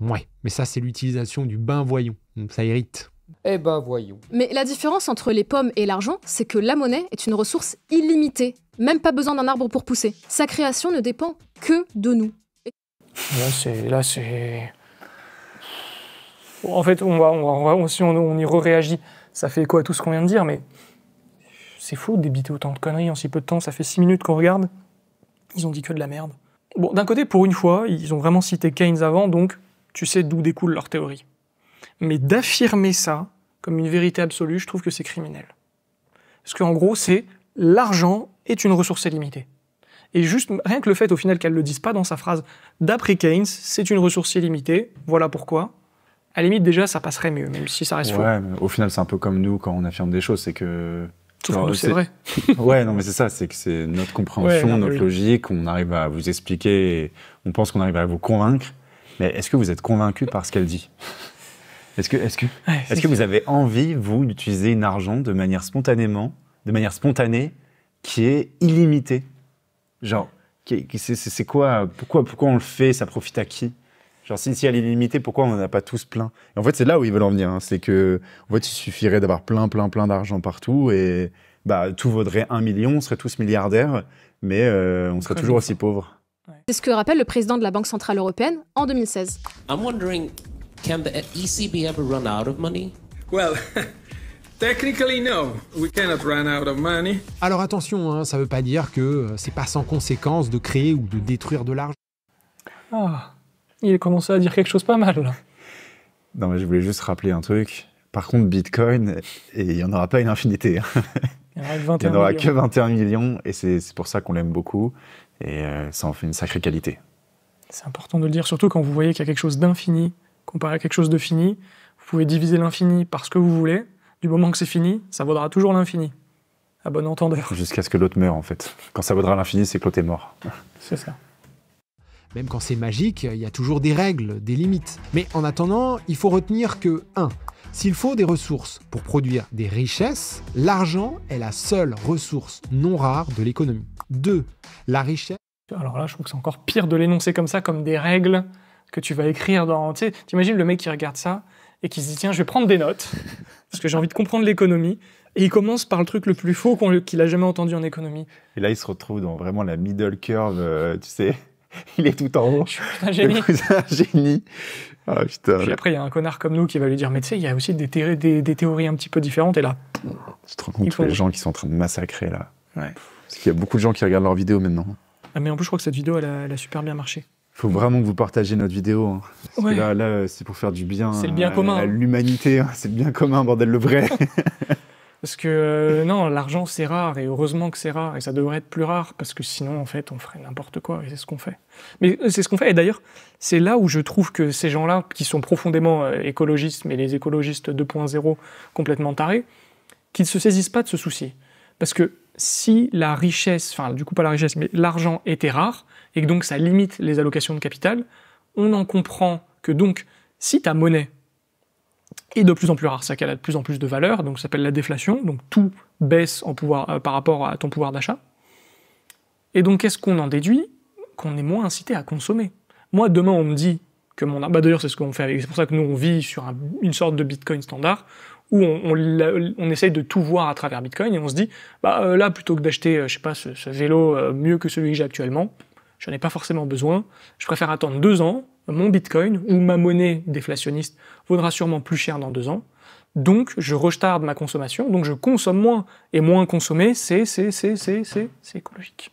Ouais, mais ça c'est l'utilisation du ben voyons. Ça irrite. Eh ben voyons. Mais la différence entre les pommes et l'argent, c'est que la monnaie est une ressource illimitée. Même pas besoin d'un arbre pour pousser. Sa création ne dépend que de nous. Là, c'est. Là, c'est. En fait, on va, on, si on, y réagit, ça fait écho à tout ce qu'on vient de dire, mais c'est fou de débiter autant de conneries en si peu de temps. Ça fait six minutes qu'on regarde. Ils ont dit que de la merde. Bon, d'un côté, pour une fois, ils ont vraiment cité Keynes avant, donc tu sais d'où découle leur théorie. Mais d'affirmer ça, comme une vérité absolue, je trouve que c'est criminel. Parce qu'en gros, c'est l'argent est une ressource illimitée. Et juste, rien que le fait au final qu'elle ne le dise pas dans sa phrase, d'après Keynes, c'est une ressource illimitée, voilà pourquoi. À la limite, déjà, ça passerait mieux, même si ça reste ouais, faux. au final, c'est un peu comme nous quand on affirme des choses, c'est que. c'est vrai. ouais, non, mais c'est ça, c'est que c'est notre compréhension, notre logique, on arrive à vous expliquer, on pense qu'on arrive à vous convaincre, mais est-ce que vous êtes convaincu par ce qu'elle dit est-ce que, est que, est que vous avez envie, vous, d'utiliser l'argent argent de manière spontanément, de manière spontanée, qui est illimitée Genre, c'est quoi pourquoi, pourquoi on le fait Ça profite à qui Genre, si, si, elle est illimitée, pourquoi on n'en a pas tous plein et En fait, c'est là où ils veulent en venir. Hein. C'est que, en fait, il suffirait d'avoir plein, plein, plein d'argent partout et bah, tout vaudrait un million, on serait tous milliardaires, mais euh, on serait toujours aussi pauvres. C'est ce que rappelle le président de la Banque Centrale Européenne en 2016. Can the ECB ever run out of money? Well, Technically, no. We cannot run out of money. Alors attention, hein, ça ne veut pas dire que euh, c'est pas sans conséquence de créer ou de détruire de l'argent. Ah, il a commencé à dire quelque chose pas mal Non mais je voulais juste rappeler un truc. Par contre, Bitcoin, il n'y en aura pas une infinité. Hein. Il n'y en aura que 21 millions et c'est pour ça qu'on l'aime beaucoup et euh, ça en fait une sacrée qualité. C'est important de le dire, surtout quand vous voyez qu'il y a quelque chose d'infini comparé à quelque chose de fini. Vous pouvez diviser l'infini par ce que vous voulez. Du moment que c'est fini, ça vaudra toujours l'infini. À bon entendeur. Jusqu'à ce que l'autre meure, en fait. Quand ça vaudra l'infini, c'est que l'autre est mort. C'est ça. Même quand c'est magique, il y a toujours des règles, des limites. Mais en attendant, il faut retenir que 1. S'il faut des ressources pour produire des richesses, l'argent est la seule ressource non rare de l'économie. 2. La richesse... Alors là, je trouve que c'est encore pire de l'énoncer comme ça, comme des règles que tu vas écrire dans. Tu sais, t'imagines le mec qui regarde ça et qui se dit tiens, je vais prendre des notes parce que j'ai envie de comprendre l'économie. Et il commence par le truc le plus faux qu'il a jamais entendu en économie. Et là, il se retrouve dans vraiment la middle curve, euh, tu sais. Il est tout en haut. Je suis un génie. Ah, putain. Puis après, il y a un connard comme nous qui va lui dire Mais tu sais, il y a aussi des, théories, des, théories un petit peu différentes. Et là. Tu te rends compte tous les gens qui sont en train de massacrer là. Parce qu'il y a beaucoup de gens qui regardent leurs vidéos maintenant. Ah, mais en plus, je crois que cette vidéo, elle elle a super bien marché faut vraiment que vous partagiez notre vidéo. Hein. là, c'est pour faire du bien. le bien commun. À hein. l'humanité, hein. c'est le bien commun, bordel, le vrai. parce que euh, non, l'argent, c'est rare, et heureusement que c'est rare, et ça devrait être plus rare, parce que sinon, en fait, on ferait n'importe quoi, et c'est ce qu'on fait. Mais euh, c'est ce qu'on fait, et d'ailleurs, c'est là où je trouve que ces gens-là, qui sont profondément euh, écologistes, mais les écologistes 2.0 complètement tarés, qu'ils ne se saisissent pas de ce souci. Parce que si la richesse, enfin, du coup, pas la richesse, mais l'argent était rare, et que donc ça limite les allocations de capital, on en comprend que donc si ta monnaie est de plus en plus rare, ça qu'elle a de plus en plus de valeur, donc ça s'appelle la déflation, donc tout baisse en pouvoir, euh, par rapport à ton pouvoir d'achat. Et donc qu'est-ce qu'on en déduit Qu'on est moins incité à consommer. Moi demain on me dit que mon bah d'ailleurs c'est ce qu'on fait avec c'est pour ça que nous on vit sur une sorte de Bitcoin standard où on, essaye de tout voir à travers Bitcoin et on se dit bah euh, là plutôt que d'acheter euh, je sais pas ce, vélo mieux que celui que j'ai actuellement n'en ai pas forcément besoin, je préfère attendre deux ans, mon bitcoin ou ma monnaie déflationniste vaudra sûrement plus cher dans deux ans, donc je retarde ma consommation, donc je consomme moins, et moins consommer, c'est, c'est, c'est, c'est, c'est écologique.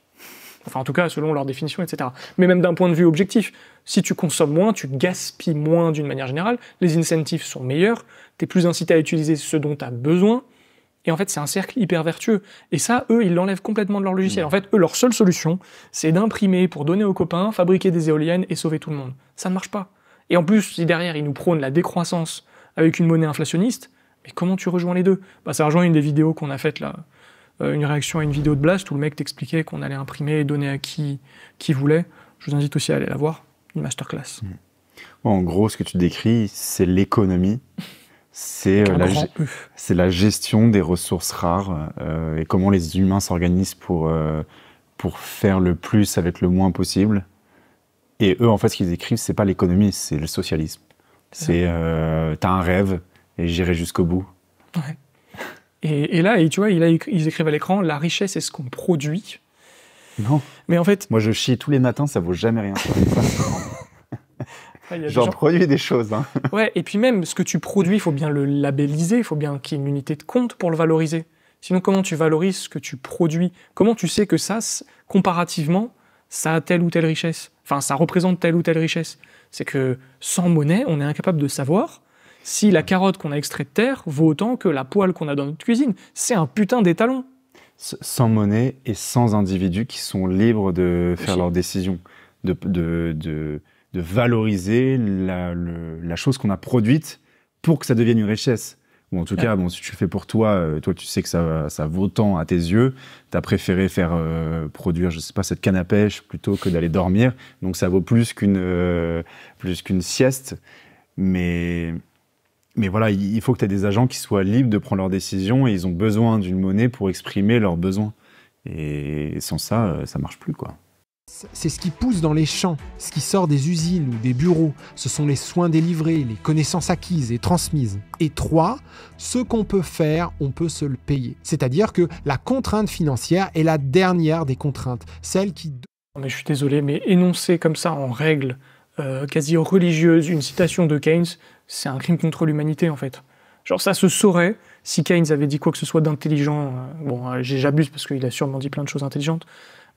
Enfin, en tout cas, selon leur définition, etc. Mais même d'un point de vue objectif, si tu consommes moins, tu gaspilles moins d'une manière générale, les incentives sont meilleurs, tu es plus incité à utiliser ce dont tu as besoin, et en fait, c'est un cercle hyper vertueux. Et ça, eux, ils l'enlèvent complètement de leur logiciel. Mmh. En fait, eux, leur seule solution, c'est d'imprimer pour donner aux copains, fabriquer des éoliennes et sauver tout le monde. Ça ne marche pas. Et en plus, si derrière, ils nous prônent la décroissance avec une monnaie inflationniste, mais comment tu rejoins les deux bah, Ça rejoint une des vidéos qu'on a faites là, euh, une réaction à une vidéo de Blast où le mec t'expliquait qu'on allait imprimer et donner à qui, qui voulait. Je vous invite aussi à aller la voir, une masterclass. Mmh. En gros, ce que tu décris, c'est l'économie Euh, c'est la, gestion des ressources rares euh, et comment les humains s'organisent pour, euh, pour faire le plus avec le moins possible. Et eux, en fait, ce qu'ils écrivent, c'est pas l'économie, c'est le socialisme. C'est t'as un rêve et j'irai jusqu'au bout. Et, là, et tu vois, ils, écrivent à l'écran la richesse est ce qu'on produit. Non. Mais en fait. Moi, je chie tous les matins, ça vaut jamais rien. J'en produis des choses. Hein. Ouais, et puis même ce que tu produis, il faut bien le labelliser, il faut bien qu'il y ait une unité de compte pour le valoriser. Sinon, comment tu valorises ce que tu produis Comment tu sais que ça, comparativement, ça a telle ou telle richesse Enfin, ça représente telle ou telle richesse C'est que sans monnaie, on est incapable de savoir si la carotte qu'on a extraite de terre vaut autant que la poêle qu'on a dans notre cuisine. C'est un putain d'étalon. Sans monnaie et sans individus qui sont libres de faire leurs décisions, de, de de valoriser la, chose qu'on a produite pour que ça devienne une richesse. Ou en tout cas, bon, si tu le fais pour toi, euh, toi tu sais que ça, ça vaut tant à tes yeux, tu as préféré faire euh, produire, je sais pas, cette canne à pêche plutôt que d'aller dormir, donc ça vaut plus qu'une euh, plus sieste. Mais, mais voilà, il faut que tu aies des agents qui soient libres de prendre leurs décisions et ils ont besoin d'une monnaie pour exprimer leurs besoins. Et sans ça, ça marche plus, quoi. C'est ce qui pousse dans les champs, ce qui sort des usines ou des bureaux. Ce sont les soins délivrés, les connaissances acquises et transmises. Et trois, ce qu'on peut faire, on peut se le payer. C'est-à-dire que la contrainte financière est la dernière des contraintes, celle qui... Mais je suis désolé, mais énoncer comme ça en règle euh, quasi religieuse une citation de Keynes, c'est un crime contre l'humanité en fait. Genre ça se saurait si Keynes avait dit quoi que ce soit d'intelligent. Euh, bon, euh, j'abuse parce qu'il a sûrement dit plein de choses intelligentes.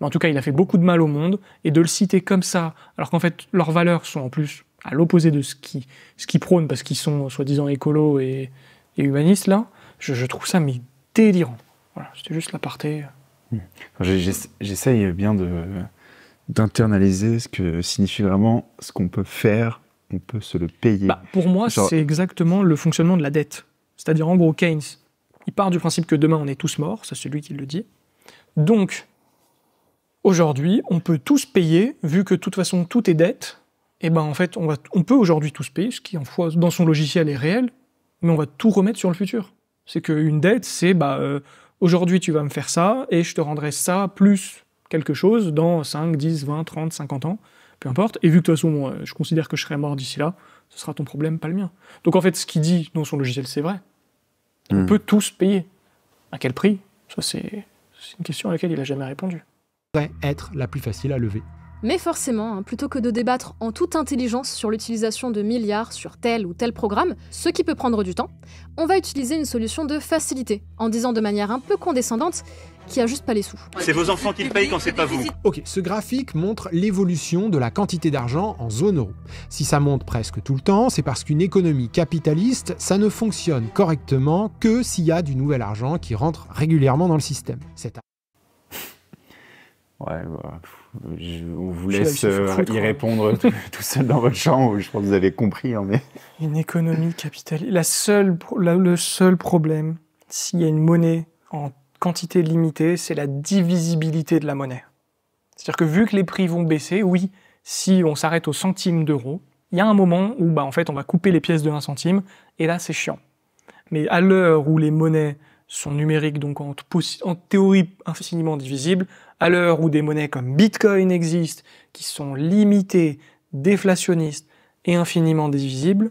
Mais en tout cas, il a fait beaucoup de mal au monde, et de le citer comme ça, alors qu'en fait, leurs valeurs sont en plus à l'opposé de ce qui, ce qui prône, parce qu'ils sont soi-disant écolos et, et, humanistes, là, je, trouve ça mais délirant. Voilà, c'était juste l'aparté. Hmm. J'essaye bien de d'internaliser ce que signifie vraiment ce qu'on peut faire, on peut se le payer. Bah, pour moi, c'est exactement le fonctionnement de la dette. C'est-à-dire, en gros, Keynes, il part du principe que demain on est tous morts, ça c'est lui qui le dit. Donc, Aujourd'hui, on peut tous payer, vu que de toute façon tout est dette. Et eh ben en fait, on, peut aujourd'hui tous payer, ce qui en fait, dans son logiciel est réel, mais on va tout remettre sur le futur. C'est qu'une dette, c'est bah, euh, aujourd'hui tu vas me faire ça et je te rendrai ça plus quelque chose dans 5, 10, 20, 30, 50 ans, peu importe. Et vu que de toute façon, euh, je considère que je serai mort d'ici là, ce sera ton problème, pas le mien. Donc en fait, ce qu'il dit dans son logiciel, c'est vrai. On hmm. peut tous payer. À quel prix Ça, c'est une question à laquelle il n'a jamais répondu être la plus facile à lever. Mais forcément, hein, plutôt que de débattre en toute intelligence sur l'utilisation de milliards sur tel ou tel programme, ce qui peut prendre du temps, on va utiliser une solution de facilité, en disant de manière un peu condescendante qu'il n'y a juste pas les sous. C'est vos enfants qui le payent quand c'est pas vous. Ok, ce graphique montre l'évolution de la quantité d'argent en zone euro. Si ça monte presque tout le temps, c'est parce qu'une économie capitaliste, ça ne fonctionne correctement que s'il y a du nouvel argent qui rentre régulièrement dans le système. Ouais, on bah, vous laisse euh, y hein. répondre tout, seul dans votre chambre. Je pense que vous avez compris. Hein, mais... Une économie capitaliste. La seule, le seul problème, s'il y a une monnaie en quantité limitée, c'est la divisibilité de la monnaie. C'est-à-dire que vu que les prix vont baisser, oui, si on s'arrête au centime d'euros, il y a un moment où bah, en fait, on va couper les pièces de 1 centime, et là, c'est chiant. Mais à l'heure où les monnaies sont numériques, donc en, théorie infiniment divisibles, à l'heure où des monnaies comme Bitcoin existent, qui sont limitées, déflationnistes et infiniment divisibles,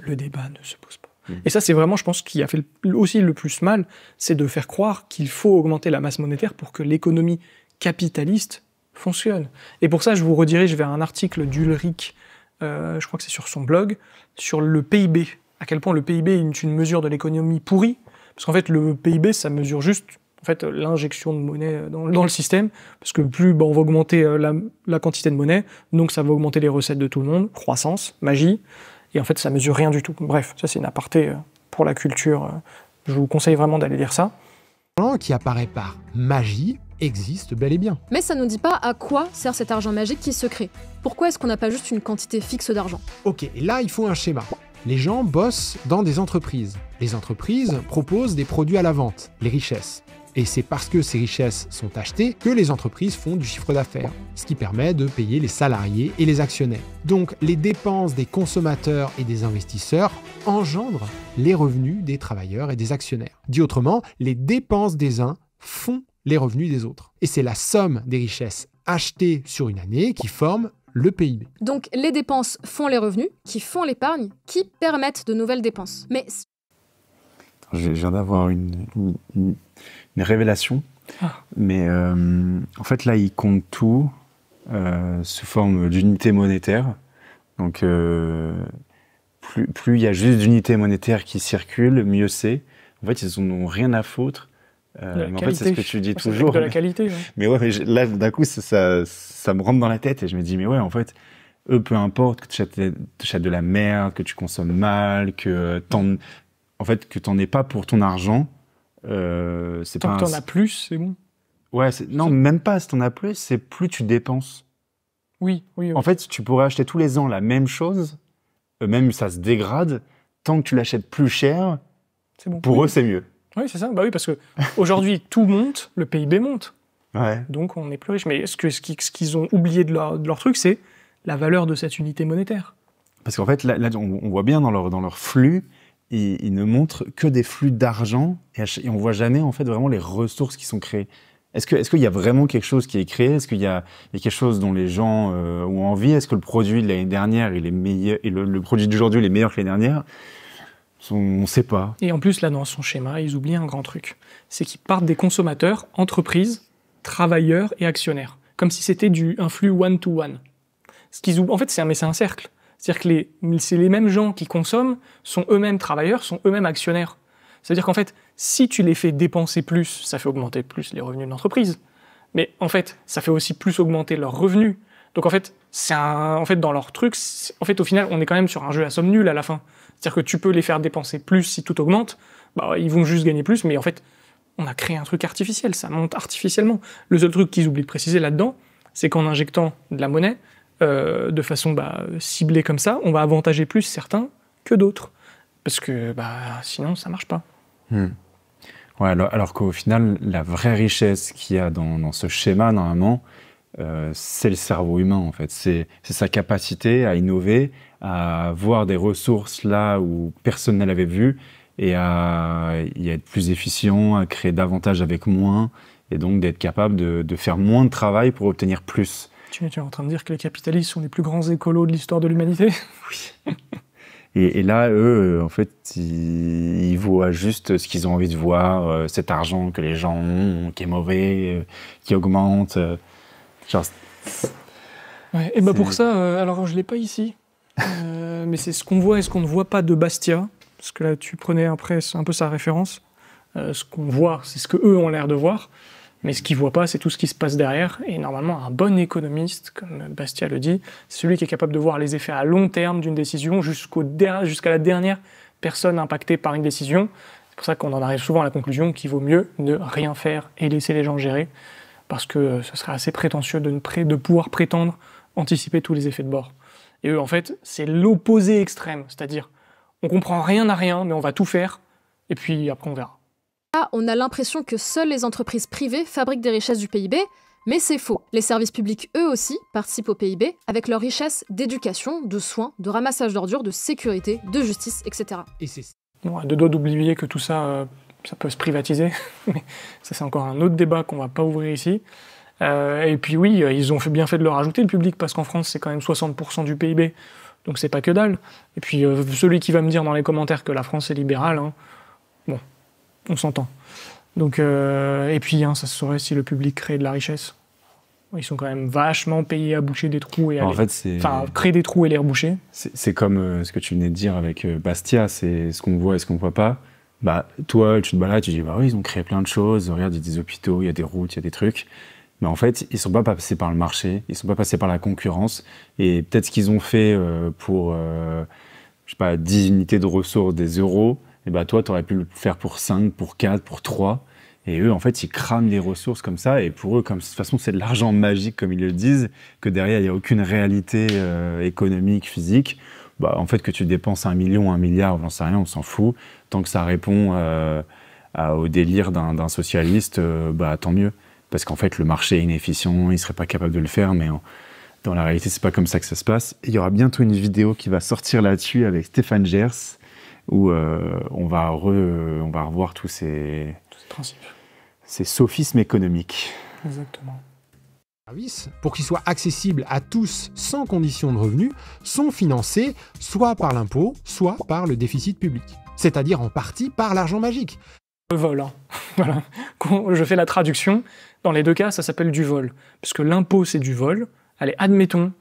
le débat ne se pose pas. Mmh. Et ça, c'est vraiment, je pense, qui a fait aussi le plus mal, c'est de faire croire qu'il faut augmenter la masse monétaire pour que l'économie capitaliste fonctionne. Et pour ça, je vous redirige vers un article d'Ulrich, euh, je crois que c'est sur son blog, sur le PIB, à quel point le PIB est une mesure de l'économie pourrie, parce qu'en fait, le PIB, ça mesure juste en fait, l'injection de monnaie euh, dans, le système, parce que plus bah, on va augmenter euh, la, quantité de monnaie, donc ça va augmenter les recettes de tout le monde, croissance, magie, et en fait, ça mesure rien du tout. Bref, ça c'est une aparté euh, pour la culture. Je vous conseille vraiment d'aller lire ça. Qui apparaît par magie existe bel et bien. Mais ça ne nous dit pas à quoi sert cet argent magique qui se crée. Pourquoi est-ce qu'on n'a pas juste une quantité fixe d'argent Ok, là il faut un schéma. Les gens bossent dans des entreprises. Les entreprises proposent des produits à la vente, les richesses. Et c'est parce que ces richesses sont achetées que les entreprises font du chiffre d'affaires, ce qui permet de payer les salariés et les actionnaires. Donc les dépenses des consommateurs et des investisseurs engendrent les revenus des travailleurs et des actionnaires. Dit autrement, les dépenses des uns font les revenus des autres. Et c'est la somme des richesses achetées sur une année qui forme le PIB. Donc les dépenses font les revenus, qui font l'épargne, qui permettent de nouvelles dépenses. Mais... Je viens d'avoir une, révélation, ah. mais euh, en fait là, ils comptent tout euh, sous forme d'unités monétaire. Donc euh, plus il y a juste d'unités monétaires qui circulent, mieux c'est. En fait, ils n'ont rien à foutre euh, en fait, c'est ce que tu dis toujours. la qualité. Hein. Mais ouais, mais là, d'un coup, ça, ça, me rentre dans la tête et je me dis, mais ouais, en fait, eux, peu importe que tu achètes de la merde, que tu consommes mal, que t'en, en fait, que aies pas pour ton argent, euh, c'est pas. Tant que t'en as plus, c'est bon. Ouais, non, même pas. Si t'en as plus, c'est plus tu dépenses. Oui, oui, En fait, tu pourrais acheter tous les ans la même chose, euh, même ça se dégrade. Tant que tu l'achètes plus cher, c'est bon, pour eux, c'est mieux. Oui, c'est ça. Bah oui, parce que aujourd'hui, tout monte, le PIB monte. Donc on est plus riche. Mais ce qu'ils ce qu'ils ont oublié de leur, truc, c'est la valeur de cette unité monétaire. Parce qu'en fait, là, on, voit bien dans leur, dans leur flux, ils, ne montrent que des flux d'argent et, on ne voit jamais en fait vraiment les ressources qui sont créées. Est-ce qu'il est y a vraiment quelque chose qui est créé Est-ce qu'il y, a quelque chose dont les gens euh, ont envie Est-ce que le produit de l'année dernière il est meilleur et le, le produit d'aujourd'hui est meilleur que l'année dernière on ne sait pas. Et en plus, là, dans son schéma, ils oublient un grand truc. C'est qu'ils partent des consommateurs, entreprises, travailleurs et actionnaires. Comme si c'était du, un flux one-to-one. Ce qu'ils En fait, c'est un, un cercle. C'est-à-dire que les, c'est les mêmes gens qui consomment sont eux-mêmes travailleurs, sont eux-mêmes actionnaires. C'est-à-dire qu'en fait, si tu les fais dépenser plus, ça fait augmenter plus les revenus de l'entreprise. Mais en fait, ça fait aussi plus augmenter leurs revenus. Donc en fait, c'est en fait dans leur truc, en fait au final, on est quand même sur un jeu à somme nulle à la fin. C'est-à-dire que tu peux les faire dépenser plus si tout augmente, bah, ils vont juste gagner plus, mais en fait, on a créé un truc artificiel, ça monte artificiellement. Le seul truc qu'ils oublient de préciser là-dedans, c'est qu'en injectant de la monnaie, euh, de façon bah, ciblée comme ça, on va avantager plus certains que d'autres. Parce que bah, sinon, ça marche pas. Hmm. Ouais, alors, qu'au final, la vraie richesse qu'il y a dans, dans ce schéma, normalement, euh, c'est le cerveau humain en fait. C'est sa capacité à innover, à voir des ressources là où personne ne l'avait vu et à, être plus efficient, à créer davantage avec moins et donc d'être capable de, faire moins de travail pour obtenir plus. Tu, es en train de dire que les capitalistes sont les plus grands écolos de l'histoire de l'humanité Oui. Et, là, eux, euh, en fait, ils, voient juste ce qu'ils ont envie de voir, euh, cet argent que les gens ont, qui est mauvais, qui augmente. Charles. et bah pour ça, je euh, alors je l'ai pas ici, euh, mais c'est ce qu'on voit et ce qu'on ne voit pas de Bastia, parce que là tu prenais après un peu sa référence. Euh, ce qu'on voit, c'est ce que eux ont l'air de voir, mais ce qu'ils voient pas, c'est tout ce qui se passe derrière. Et normalement, un bon économiste, comme Bastia le dit, c'est celui qui est capable de voir les effets à long terme d'une décision jusqu'à la dernière personne impactée par une décision. C'est pour ça qu'on en arrive souvent à la conclusion qu'il vaut mieux ne rien faire et laisser les gens gérer parce que ce euh, serait assez prétentieux de, pouvoir prétendre anticiper tous les effets de bord. Et eux, en fait, c'est l'opposé extrême, c'est-à-dire on comprend rien à rien, mais on va tout faire, et puis après on verra. Là, ah, on a l'impression que seules les entreprises privées fabriquent des richesses du PIB, mais c'est faux. Les services publics, eux aussi, participent au PIB avec leurs richesses d'éducation, de soins, de ramassage d'ordures, de sécurité, de justice, etc. Et c'est... deux doigts d'oublier que tout ça euh, ça peut se privatiser, mais ça c'est encore un autre débat qu'on va pas ouvrir ici. Euh, et puis oui, euh, ils ont fait, bien fait de leur rajouter le public, parce qu'en France c'est quand même 60% du PIB, donc c'est pas que dalle. Et puis euh, celui qui va me dire dans les commentaires que la France est libérale, hein, bon, on s'entend. Donc et puis hein, ça se saurait si le public crée de la richesse. Ils sont quand même vachement payés à boucher des trous et à enfin, créer des trous et les reboucher. C'est comme ce que tu venais de dire avec Bastia, c'est ce qu'on voit et ce qu'on voit pas bah, toi, tu te balades, tu dis, bah oui, ils ont créé plein de choses, regarde, il y a des hôpitaux, il y a des routes, il y a des trucs. Mais en fait, ils sont pas passés par le marché, ils sont pas passés par la concurrence. Et peut-être ce qu'ils ont fait euh, pour, euh, je sais pas, 10 unités de ressources, des euros, et eh bah toi, tu aurais pu le faire pour 5, pour 4, pour 3. Et eux, en fait, ils crament des ressources comme ça. Et pour eux, comme, de toute façon, c'est de l'argent magique, comme ils le disent, que derrière, il n'y a aucune réalité euh, économique, physique. Bah, en fait, que tu dépenses un million, un milliard, j'en sais rien, on s'en fout. Tant que ça répond euh, au délire d'un socialiste, euh, bah, tant mieux. Parce qu'en fait, le marché est inefficient, il serait pas capable de le faire, mais dans la réalité, c'est pas comme ça que ça se passe. il y aura bientôt une vidéo qui va sortir là-dessus avec Stéphane Gers, où euh, on, va on va revoir tous ces, tous ces principes, ces sophismes économiques. Exactement pour qu'ils soient accessibles à tous sans condition de revenu, sont financés soit par l'impôt, soit par le déficit public, c'est-à-dire en partie par l'argent magique. Le vol, hein. voilà. je fais la traduction, dans les deux cas, ça s'appelle du vol, puisque l'impôt c'est du vol. Allez, admettons,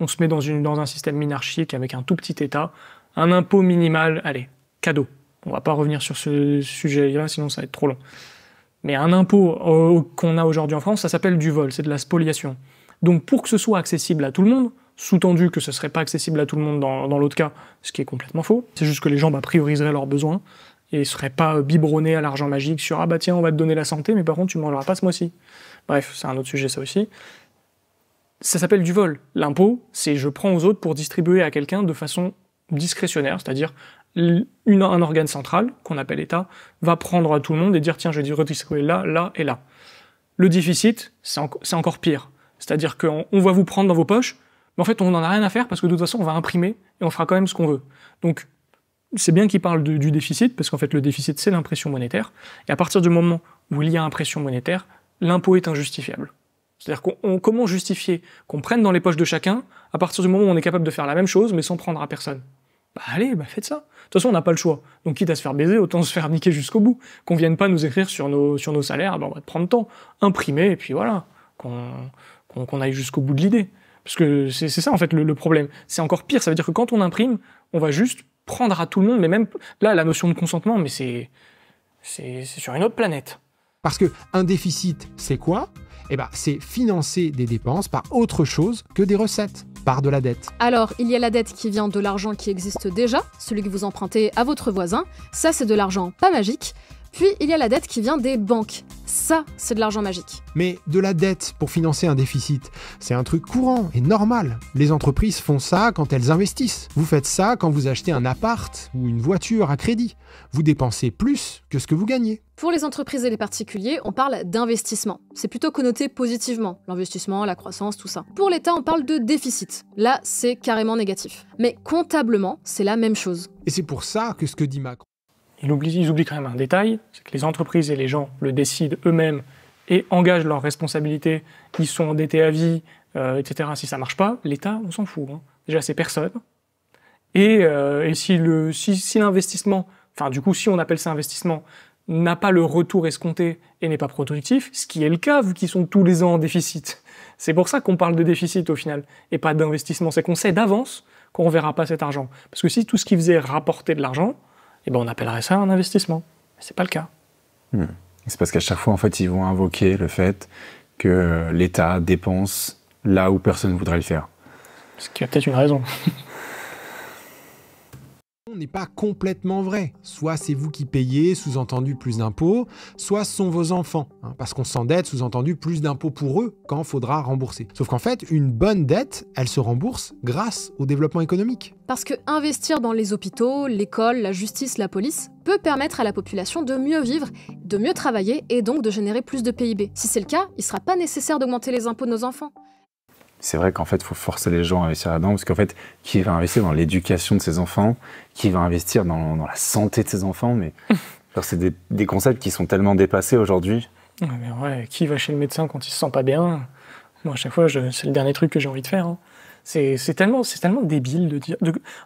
on se met dans, dans un système minarchique avec un tout petit État, un impôt minimal, allez, cadeau. On va pas revenir sur ce sujet-là, sinon ça va être trop long. Mais un impôt qu'on a aujourd'hui en France, ça s'appelle du vol, c'est de la spoliation. Donc pour que ce soit accessible à tout le monde, sous-tendu que ce ne serait pas accessible à tout le monde dans, l'autre cas, ce qui est complètement faux, c'est juste que les gens bah, prioriseraient leurs besoins et ne seraient pas euh, biberonnés à l'argent magique sur « Ah bah tiens, on va te donner la santé, mais par contre tu ne mangeras pas ce mois-ci ». Bref, c'est un autre sujet ça aussi. Ça s'appelle du vol. L'impôt, c'est je prends aux autres pour distribuer à quelqu'un de façon discrétionnaire, c'est-à-dire un organe central, qu'on appelle État, va prendre à tout le monde et dire tiens, je vais redistribuer là, là et là. Le déficit, c'est encore pire. C'est-à-dire qu'on on va vous prendre dans vos poches, mais en fait, on n'en a rien à faire parce que de toute façon, on va imprimer et on fera quand même ce qu'on veut. Donc, c'est bien qu'il parle du déficit, parce qu'en fait, le déficit, c'est l'impression monétaire. Et à partir du moment où il y a impression monétaire, l'impôt est injustifiable. C'est-à-dire qu'on comment justifier qu'on prenne dans les poches de chacun à partir du moment où on est capable de faire la même chose mais sans prendre à personne bah, allez, bah faites ça. De toute façon, on n'a pas le choix. Donc, quitte à se faire baiser, autant se faire niquer jusqu'au bout. Qu'on vienne pas nous écrire sur nos, sur nos salaires, ben, on va te prendre temps, imprimer, et puis voilà, qu'on aille jusqu'au bout de l'idée. Parce que c'est ça, en fait, le, problème. C'est encore pire. Ça veut dire que quand on imprime, on va juste prendre à tout le monde, mais même là, la notion de consentement, mais c'est sur une autre planète. Parce que un déficit, c'est quoi Eh ben, c'est financer des dépenses par autre chose que des recettes de la dette Alors, il y a la dette qui vient de l'argent qui existe déjà, celui que vous empruntez à votre voisin. Ça, c'est de l'argent pas magique. Puis il y a la dette qui vient des banques. Ça, c'est de l'argent magique. Mais de la dette pour financer un déficit, c'est un truc courant et normal. Les entreprises font ça quand elles investissent. Vous faites ça quand vous achetez un appart ou une voiture à crédit. Vous dépensez plus que ce que vous gagnez. Pour les entreprises et les particuliers, on parle d'investissement. C'est plutôt connoté positivement, l'investissement, la croissance, tout ça. Pour l'État, on parle de déficit. Là, c'est carrément négatif. Mais comptablement, c'est la même chose. Et c'est pour ça que ce que dit Macron ils oublient, quand même un détail, c'est que les entreprises et les gens le décident eux-mêmes et engagent leurs responsabilités. Ils sont endettés à vie, euh, etc. Si ça marche pas, l'État, on s'en fout. Hein. Déjà, c'est personne. Et, euh, si si l'investissement, enfin du coup, si on appelle ça investissement, n'a pas le retour escompté et n'est pas productif, ce qui est le cas vu qu'ils sont tous les ans en déficit. C'est pour ça qu'on parle de déficit au final et pas d'investissement. C'est qu'on sait d'avance qu'on ne verra pas cet argent. Parce que si tout ce qui faisait rapporter de l'argent, eh ben on appellerait ça un investissement. Mais n'est pas le cas. Hmm. C'est parce qu'à chaque fois, en fait, ils vont invoquer le fait que l'État dépense là où personne ne voudrait le faire. Ce qui a peut-être une raison. n'est pas complètement vrai. Soit c'est vous qui payez, sous-entendu plus d'impôts, soit ce sont vos enfants, hein, parce qu'on s'endette, sous-entendu plus d'impôts pour eux quand faudra rembourser. Sauf qu'en fait, une bonne dette, elle se rembourse grâce au développement économique. Parce que investir dans les hôpitaux, l'école, la justice, la police peut permettre à la population de mieux vivre, de mieux travailler et donc de générer plus de PIB. Si c'est le cas, il ne sera pas nécessaire d'augmenter les impôts de nos enfants c'est vrai qu'en fait, il faut forcer les gens à investir là-dedans, parce qu'en fait, qui va investir dans l'éducation de ses enfants, qui va investir dans, la santé de ses enfants, mais c'est des, concepts qui sont tellement dépassés aujourd'hui. Oui, ah, mais ouais, qui va chez le médecin quand il se sent pas bien Moi, à chaque fois, c'est le dernier truc que j'ai envie de faire. Hein. C'est tellement, tellement débile de dire.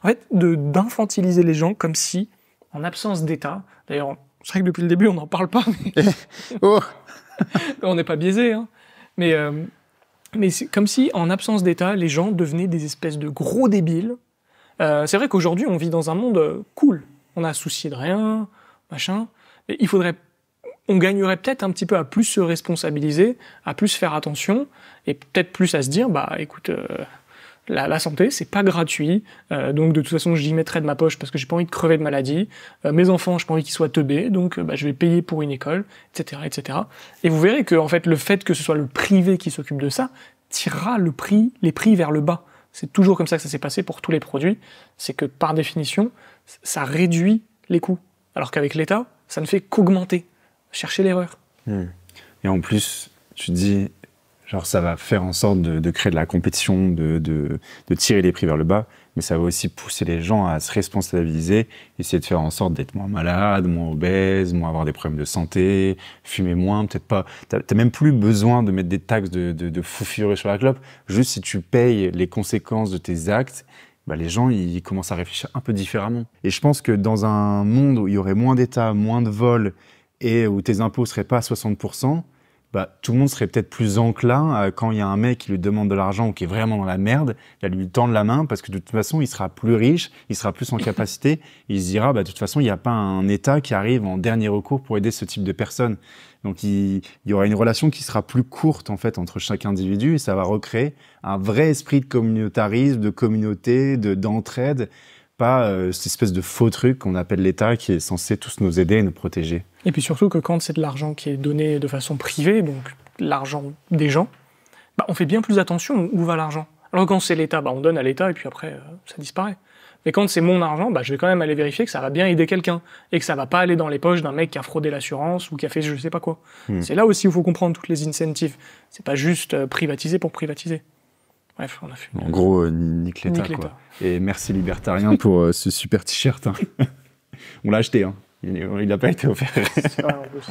en fait, d'infantiliser les gens comme si, en absence d'État, d'ailleurs, c'est vrai que depuis le début, on n'en parle pas, mais. Oh. on n'est pas biaisé, hein. Mais. Euh, mais c'est comme si, en absence d'État, les gens devenaient des espèces de gros débiles. Euh, c'est vrai qu'aujourd'hui, on vit dans un monde euh, cool. On a souci de rien, machin. il faudrait, on gagnerait peut-être un petit peu à plus se responsabiliser, à plus faire attention, et peut-être plus à se dire, bah, écoute, euh, la, la santé, c'est pas gratuit. Euh, donc de toute façon, j'y mettrai de ma poche parce que j'ai pas envie de crever de maladie. Euh, mes enfants, j'ai pas envie qu'ils soient teubés, donc euh, bah, je vais payer pour une école, etc., etc. Et vous verrez que en fait, le fait que ce soit le privé qui s'occupe de ça tirera les prix vers le bas. C'est toujours comme ça que ça s'est passé pour tous les produits. C'est que par définition, ça réduit les coûts. Alors qu'avec l'État, ça ne fait qu'augmenter. Chercher l'erreur. Hmm. Et en plus, tu dis, Genre, ça va faire en sorte de, créer de la compétition, de, de, tirer les prix vers le bas, mais ça va aussi pousser les gens à se responsabiliser, essayer de faire en sorte d'être moins malade, moins obèse, moins avoir des problèmes de santé, fumer moins, peut-être pas. T'as même plus besoin de mettre des taxes de, de, fou furieux sur la clope. Juste si tu payes les conséquences de tes actes, bah, les gens ils commencent à réfléchir un peu différemment. Et je pense que dans un monde où il y aurait moins d'État, moins de vols et où tes impôts seraient pas à 60 bah, tout le monde serait peut-être plus enclin euh, quand il y a un mec qui lui demande de l'argent ou qui est vraiment dans la merde, à lui tendre la main parce que de toute façon, il sera plus riche, il sera plus en capacité, il se dira, bah, de toute façon, il n'y a pas un État qui arrive en dernier recours pour aider ce type de personne. Donc, il, y aura une relation qui sera plus courte, en fait, entre chaque individu et ça va recréer un vrai esprit de communautarisme, de communauté, d'entraide pas euh, cette espèce de faux truc qu'on appelle l'État qui est censé tous nous aider et nous protéger. Et puis surtout que quand c'est de l'argent qui est donné de façon privée, donc l'argent des gens, bah, on fait bien plus attention où va l'argent. Alors quand c'est l'État, bah, on donne à l'État et puis après euh, ça disparaît. Mais quand c'est mon argent, bah, je vais quand même aller vérifier que ça va bien aider quelqu'un et que ça va pas aller dans les poches d'un mec qui a fraudé l'assurance ou qui a fait je sais pas quoi. Hmm. C'est là aussi où il faut comprendre toutes les incentives. C'est pas juste euh, privatiser pour privatiser. En gros, euh, Quoi. Et merci Libertarien pour euh, ce super t-shirt. Hein. on l'a acheté, hein. il n'a pas été offert.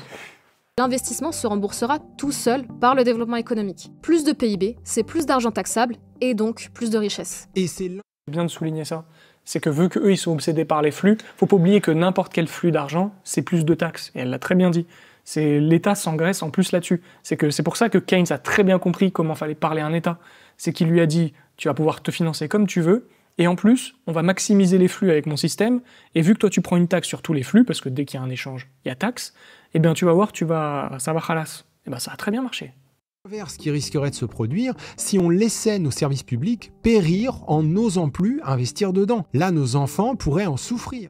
L'investissement se remboursera tout seul par le développement économique. Plus de PIB, c'est plus d'argent taxable et donc plus de richesse. Et c'est bien de souligner ça. C'est que vu qu'eux, ils sont obsédés par les flux, faut pas oublier que n'importe quel flux d'argent, c'est plus de taxes. Et elle l'a très bien dit. C'est l'État s'engraisse en plus là-dessus. C'est que c'est pour ça que Keynes a très bien compris comment fallait parler à un État. C'est qu'il lui a dit tu vas pouvoir te financer comme tu veux. Et en plus, on va maximiser les flux avec mon système. Et vu que toi, tu prends une taxe sur tous les flux, parce que dès qu'il y a un échange, il y a taxe, eh bien, tu vas voir, tu vas, ça va halas. Eh bien, ça a très bien marché ce qui risquerait de se produire si on laissait nos services publics périr en n'osant plus investir dedans. Là, nos enfants pourraient en souffrir.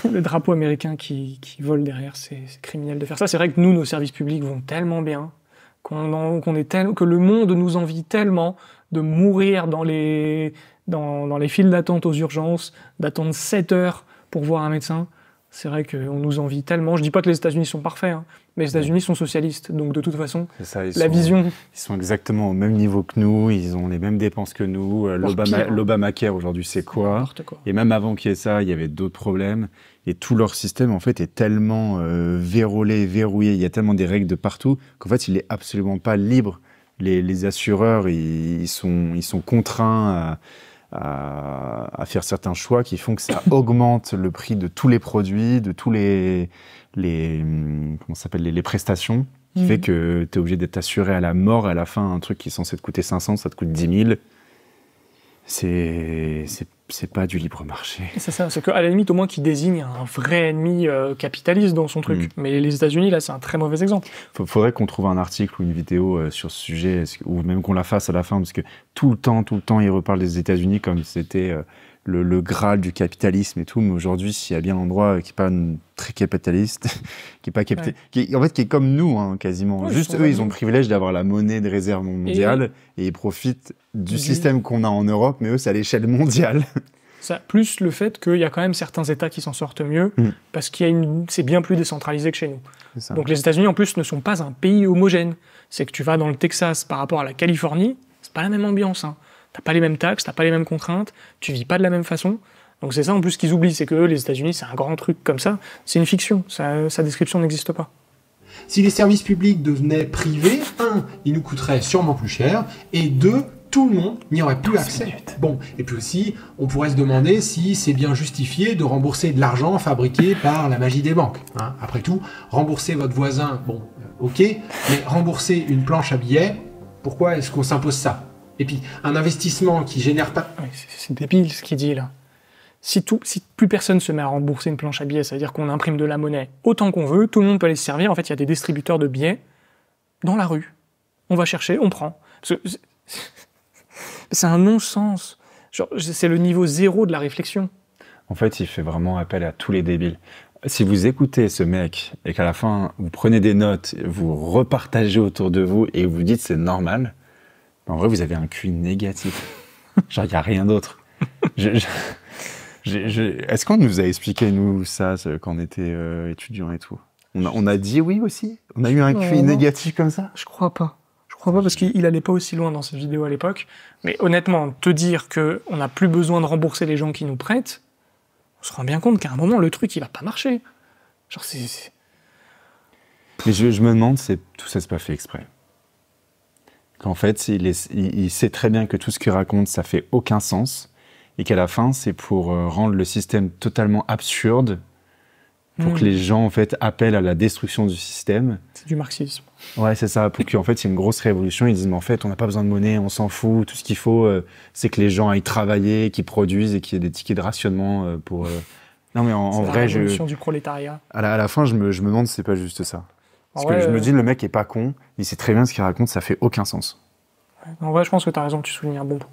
le drapeau américain qui, qui vole derrière, c'est criminel de faire ça. C'est vrai que nous, nos services publics vont tellement bien, qu'on est que le monde nous envie tellement de mourir dans les, dans, les files d'attente aux urgences, d'attendre 7 heures pour voir un médecin. C'est vrai qu'on nous envie tellement. Je dis pas que les États-Unis sont parfaits, hein, mais les États-Unis sont socialistes, donc de toute façon, la vision. Ils sont exactement au même niveau que nous, ils ont les mêmes dépenses que nous. Euh, hein L'Obamacare aujourd'hui, c'est quoi Et même avant qu'il y ait ça, il y avait d'autres problèmes et tout leur système en fait est tellement euh, verrouillé, il y a tellement des règles de partout qu'en fait il est absolument pas libre. Les, assureurs ils, sont ils sont contraints à, faire certains choix qui font que ça augmente le prix de tous les produits, de tous les les hum, comment s'appelle les, prestations. Qui fait mm. que tu es obligé d'être assuré à la mort à la fin un truc qui est censé te coûter 500 ça te coûte 10 000 c'est c'est pas du libre marché. C'est ça, c'est qu'à la limite, au moins, qui désigne un vrai ennemi euh, capitaliste dans son truc. Mm. Mais les États-Unis, là, c'est un très mauvais exemple. Il faudrait qu'on trouve un article ou une vidéo euh, sur ce sujet, ou même qu'on la fasse à la fin, parce que tout le temps, tout le temps, il reparle des États-Unis comme c'était. Euh, le, le, graal du capitalisme et tout. Mais aujourd'hui, s'il y a bien un endroit qui n'est pas très capitaliste, qui n'est pas capitaliste, qui en fait qui est comme nous hein, quasiment. Juste eux, ils ont le privilège d'avoir la monnaie de réserve mondiale et, ils profitent du, système qu'on a en Europe, mais eux, c'est à l'échelle mondiale. Ça, plus le fait qu'il y a quand même certains États qui s'en sortent mieux, mm. parce qu'il y a une, c'est bien plus décentralisé que chez nous. Donc les États-Unis en plus ne sont pas un pays homogène. C'est que tu vas dans le Texas par rapport à la Californie, c'est pas la même ambiance. Hein pas les mêmes taxes, t'as pas les mêmes contraintes, tu vis pas de la même façon. Donc c'est ça en plus qu'ils oublient, c'est que les États-Unis, c'est un grand truc comme ça. C'est une fiction, sa description n'existe pas. Si les services publics devenaient privés, un, ils nous coûteraient sûrement plus cher, et deux, tout le monde n'y aurait plus accès. Bon, et puis aussi, on pourrait se demander si c'est bien justifié de rembourser de l'argent fabriqué par la magie des banques. Hein. Après tout, rembourser votre voisin, bon, ok, mais rembourser une planche à billets, pourquoi est-ce qu'on s'impose ça et puis, un investissement qui génère pas. c'est débile ce qu'il dit là. Si, tout, si plus personne se met à rembourser une planche à billets, c'est-à-dire qu'on imprime de la monnaie autant qu'on veut, tout le monde peut aller se servir. En fait, il y a des distributeurs de billets dans la rue. On va chercher, on prend. C'est un non-sens. C'est le niveau zéro de la réflexion. En fait, il fait vraiment appel à tous les débiles. Si vous écoutez ce mec et qu'à la fin vous prenez des notes, vous repartagez autour de vous et vous dites c'est normal, en vrai, vous avez un QI négatif. Genre, il n'y a rien d'autre. Est-ce qu'on nous a expliqué, nous, ça, quand on était euh, étudiants et tout on a, dit oui aussi On a eu un QI négatif comme ça Je crois pas. Je crois pas parce qu'il n'allait pas aussi loin dans cette vidéo à l'époque. Mais honnêtement, te dire qu'on n'a plus besoin de rembourser les gens qui nous prêtent, on se rend bien compte qu'à un moment, le truc, il va pas marcher. Genre, c'est. Mais je, me demande, tout ça, c'est pas fait exprès qu'en fait, il, sait très bien que tout ce qu'il raconte, ça fait aucun sens, et qu'à la fin, c'est pour euh, rendre le système totalement absurde, pour que hmm. les gens, en fait, appellent à la destruction du système. C'est du marxisme. Ouais, c'est ça, pour qu'en fait, c'est une grosse révolution. Ils disent, mais en fait, on n'a pas besoin de monnaie, on s'en fout, tout ce qu'il faut, euh, c'est que les gens aillent travailler, qu'ils produisent et qu'il y ait des tickets de rationnement euh, pour... Non, mais en, en la révolution du prolétariat. À la, fin, je me, demande si c'est pas juste ça. Parce que je me euh, dis, le mec est pas con, il sait très bien ce qu'il raconte, ça fait aucun sens. En vrai, je pense que tu as raison, tu soulignes un bon point.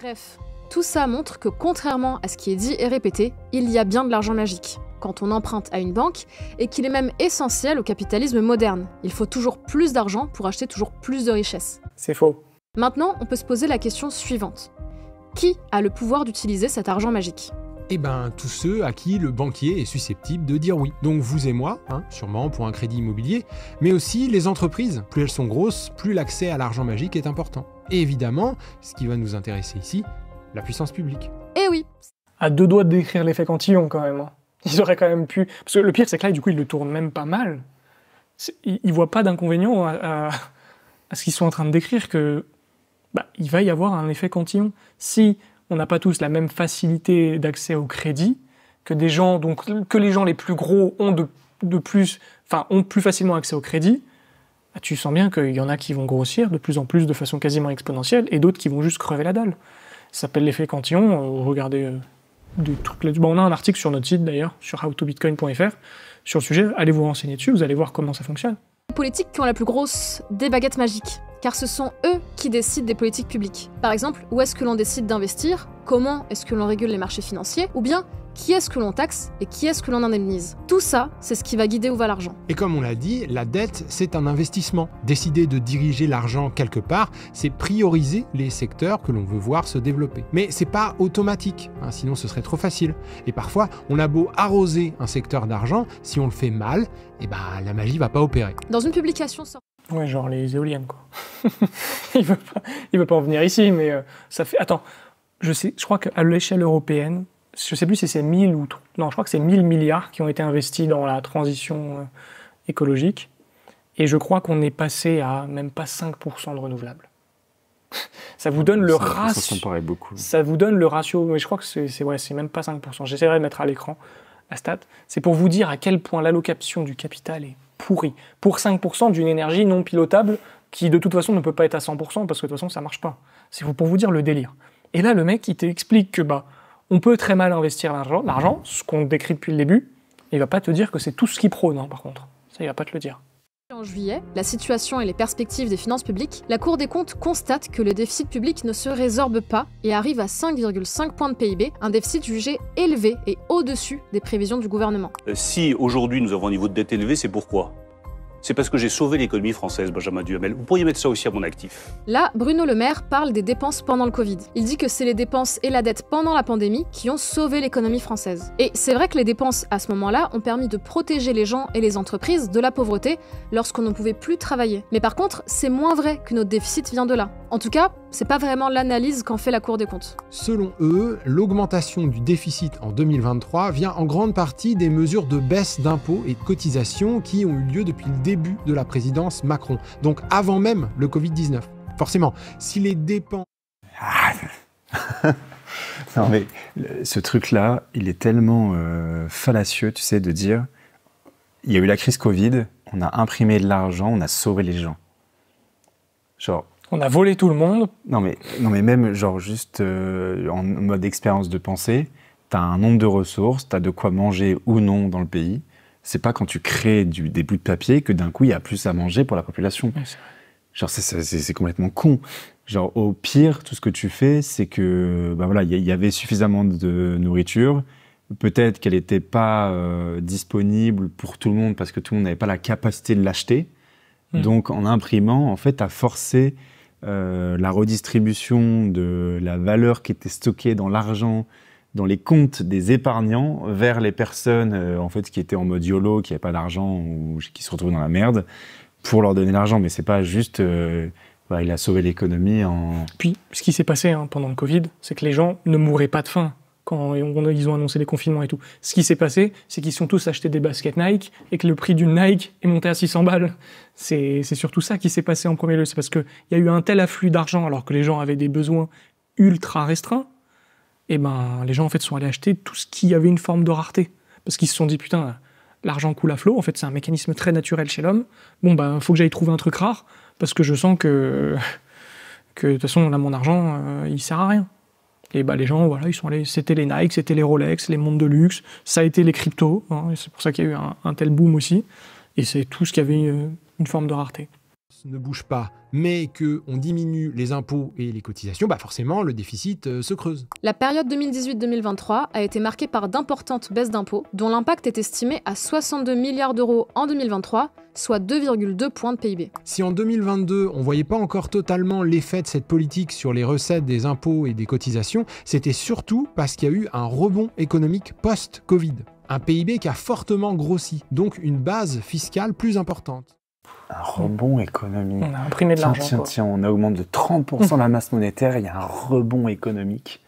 Bref, tout ça montre que contrairement à ce qui est dit et répété, il y a bien de l'argent magique quand on emprunte à une banque et qu'il est même essentiel au capitalisme moderne. Il faut toujours plus d'argent pour acheter toujours plus de richesses. C'est faux. Maintenant, on peut se poser la question suivante. Qui a le pouvoir d'utiliser cet argent magique eh ben, tous ceux à qui le banquier est susceptible de dire oui. Donc vous et moi, hein, sûrement pour un crédit immobilier, mais aussi les entreprises. Plus elles sont grosses, plus l'accès à l'argent magique est important. Et évidemment, ce qui va nous intéresser ici, la puissance publique. Eh oui À deux doigts de décrire l'effet Cantillon quand même. Hein. Ils auraient quand même pu... Parce que le pire, c'est que là, du coup, ils le tournent même pas mal. Ils voient pas d'inconvénient à, ce qu'ils sont en train de décrire que bah, il va y avoir un effet Cantillon. Si on n'a pas tous la même facilité d'accès au crédit que des gens, donc que les gens les plus gros ont de, plus, enfin ont plus facilement accès au crédit. Bah, tu sens bien qu'il y en a qui vont grossir de plus en plus de façon quasiment exponentielle et d'autres qui vont juste crever la dalle. Ça s'appelle l'effet Cantillon. Euh, regardez euh, des trucs là bon, on a un article sur notre site d'ailleurs, sur howtobitcoin.fr, sur le sujet. Allez vous renseigner dessus, vous allez voir comment ça fonctionne. Les politiques qui ont la plus grosse des baguettes magiques car ce sont eux qui décident des politiques publiques. Par exemple, où est-ce que l'on décide d'investir, comment est-ce que l'on régule les marchés financiers, ou bien qui est-ce que l'on taxe et qui est-ce que l'on indemnise. Tout ça, c'est ce qui va guider où va l'argent. Et comme on l'a dit, la dette, c'est un investissement. Décider de diriger l'argent quelque part, c'est prioriser les secteurs que l'on veut voir se développer. Mais c'est pas automatique, hein, sinon ce serait trop facile. Et parfois, on a beau arroser un secteur d'argent, si on le fait mal, eh ben, la magie va pas opérer. Dans une publication Ouais, genre les éoliennes, quoi. il ne veut, veut, pas en venir ici, mais euh, ça fait. Attends, je, sais, je crois qu'à l'échelle européenne, je ne sais plus si c'est 1000 ou. Non, je crois que c'est 1000 milliards qui ont été investis dans la transition euh, écologique. Et je crois qu'on est passé à même pas 5% de renouvelables. ça vous donne le ratio. Ça, vous donne le ratio. Mais je crois que c'est ouais, même pas 5%. J'essaierai de mettre à l'écran la stat. C'est pour vous dire à quel point l'allocation du capital est pourri pour 5% d'une énergie non pilotable qui de toute façon ne peut pas être à 100% parce que de toute façon ça marche pas. C'est pour vous dire le délire. Et là le mec il t'explique que bah on peut très mal investir l'argent, ce qu'on décrit depuis le début, il va pas te dire que c'est tout ce qu'il prône hein, par contre. Ça il va pas te le dire. En juillet, la situation et les perspectives des finances publiques, la Cour des comptes constate que le déficit public ne se résorbe pas et arrive à 5,5 points de PIB, un déficit jugé élevé et au-dessus des prévisions du gouvernement. Euh, si aujourd'hui nous avons un niveau de dette élevé, c'est pourquoi c'est parce que j'ai sauvé l'économie française, Benjamin Duhamel. Vous pourriez mettre ça aussi à mon actif. Là, Bruno Le Maire parle des dépenses pendant le Covid. Il dit que c'est les dépenses et la dette pendant la pandémie qui ont sauvé l'économie française. Et c'est vrai que les dépenses à ce moment-là ont permis de protéger les gens et les entreprises de la pauvreté lorsqu'on ne pouvait plus travailler. Mais par contre, c'est moins vrai que notre déficit vient de là. En tout cas, c'est pas vraiment l'analyse qu'en fait la Cour des comptes. Selon eux, l'augmentation du déficit en 2023 vient en grande partie des mesures de baisse d'impôts et de cotisations qui ont eu lieu depuis le début début de la présidence Macron, donc avant même le Covid-19. Forcément, si les dépenses... Ah. non mais ce truc-là, il est tellement euh, fallacieux, tu sais, de dire, il y a eu la crise Covid, on a imprimé de l'argent, on a sauvé les gens. Genre, on a volé tout le monde. Non, mais, non, mais même, genre, juste euh, en mode expérience de pensée, tu as un nombre de ressources, tu as de quoi manger ou non dans le pays. C'est pas quand tu crées du, des bouts de papier que d'un coup il y a plus à manger pour la population. Genre c'est complètement con. Genre au pire, tout ce que tu fais, c'est que ben voilà, il y, avait suffisamment de nourriture. Peut-être qu'elle n'était pas euh, disponible pour tout le monde parce que tout le monde n'avait pas la capacité de l'acheter. Donc en imprimant, en fait, à forcer euh, la redistribution de la valeur qui était stockée dans l'argent dans les comptes des épargnants vers les personnes euh, en fait qui étaient en mode YOLO, qui n'avaient pas d'argent ou qui se retrouvaient dans la merde pour leur donner l'argent. Mais c'est pas juste euh, bah, il a sauvé l'économie en. Puis ce qui s'est passé hein, pendant le Covid, c'est que les gens ne mouraient pas de faim quand ils ont annoncé les confinements et tout. Ce qui s'est passé, c'est qu'ils sont tous achetés des baskets Nike et que le prix d'une Nike est monté à 600 balles. C'est surtout ça qui s'est passé en premier lieu. C'est parce qu'il y a eu un tel afflux d'argent alors que les gens avaient des besoins ultra restreints et eh ben les gens en fait sont allés acheter tout ce qui avait une forme de rareté parce qu'ils se sont dit putain l'argent coule à flot en fait c'est un mécanisme très naturel chez l'homme bon ben faut que j'aille trouver un truc rare parce que je sens que que de toute façon là mon argent il euh, il sert à rien et ben les gens voilà ils sont allés c'était les Nike c'était les Rolex les montres de luxe ça a été les cryptos hein, c'est pour ça qu'il y a eu un, tel boom aussi et c'est tout ce qui avait euh, une forme de rareté ne bouge pas, mais que diminue les impôts et les cotisations, bah forcément le déficit euh, se creuse. La période 2018-2023 a été marquée par d'importantes baisses d'impôts, dont l'impact est estimé à 62 milliards d'euros en 2023, soit 2,2 points de PIB. Si en 2022 on voyait pas encore totalement l'effet de cette politique sur les recettes des impôts et des cotisations, c'était surtout parce qu'il y a eu un rebond économique post-Covid, un PIB qui a fortement grossi, donc une base fiscale plus importante un rebond économique. On a imprimé de l'argent. Tiens, tiens, on augmente de 30% la masse monétaire, il y a un rebond économique.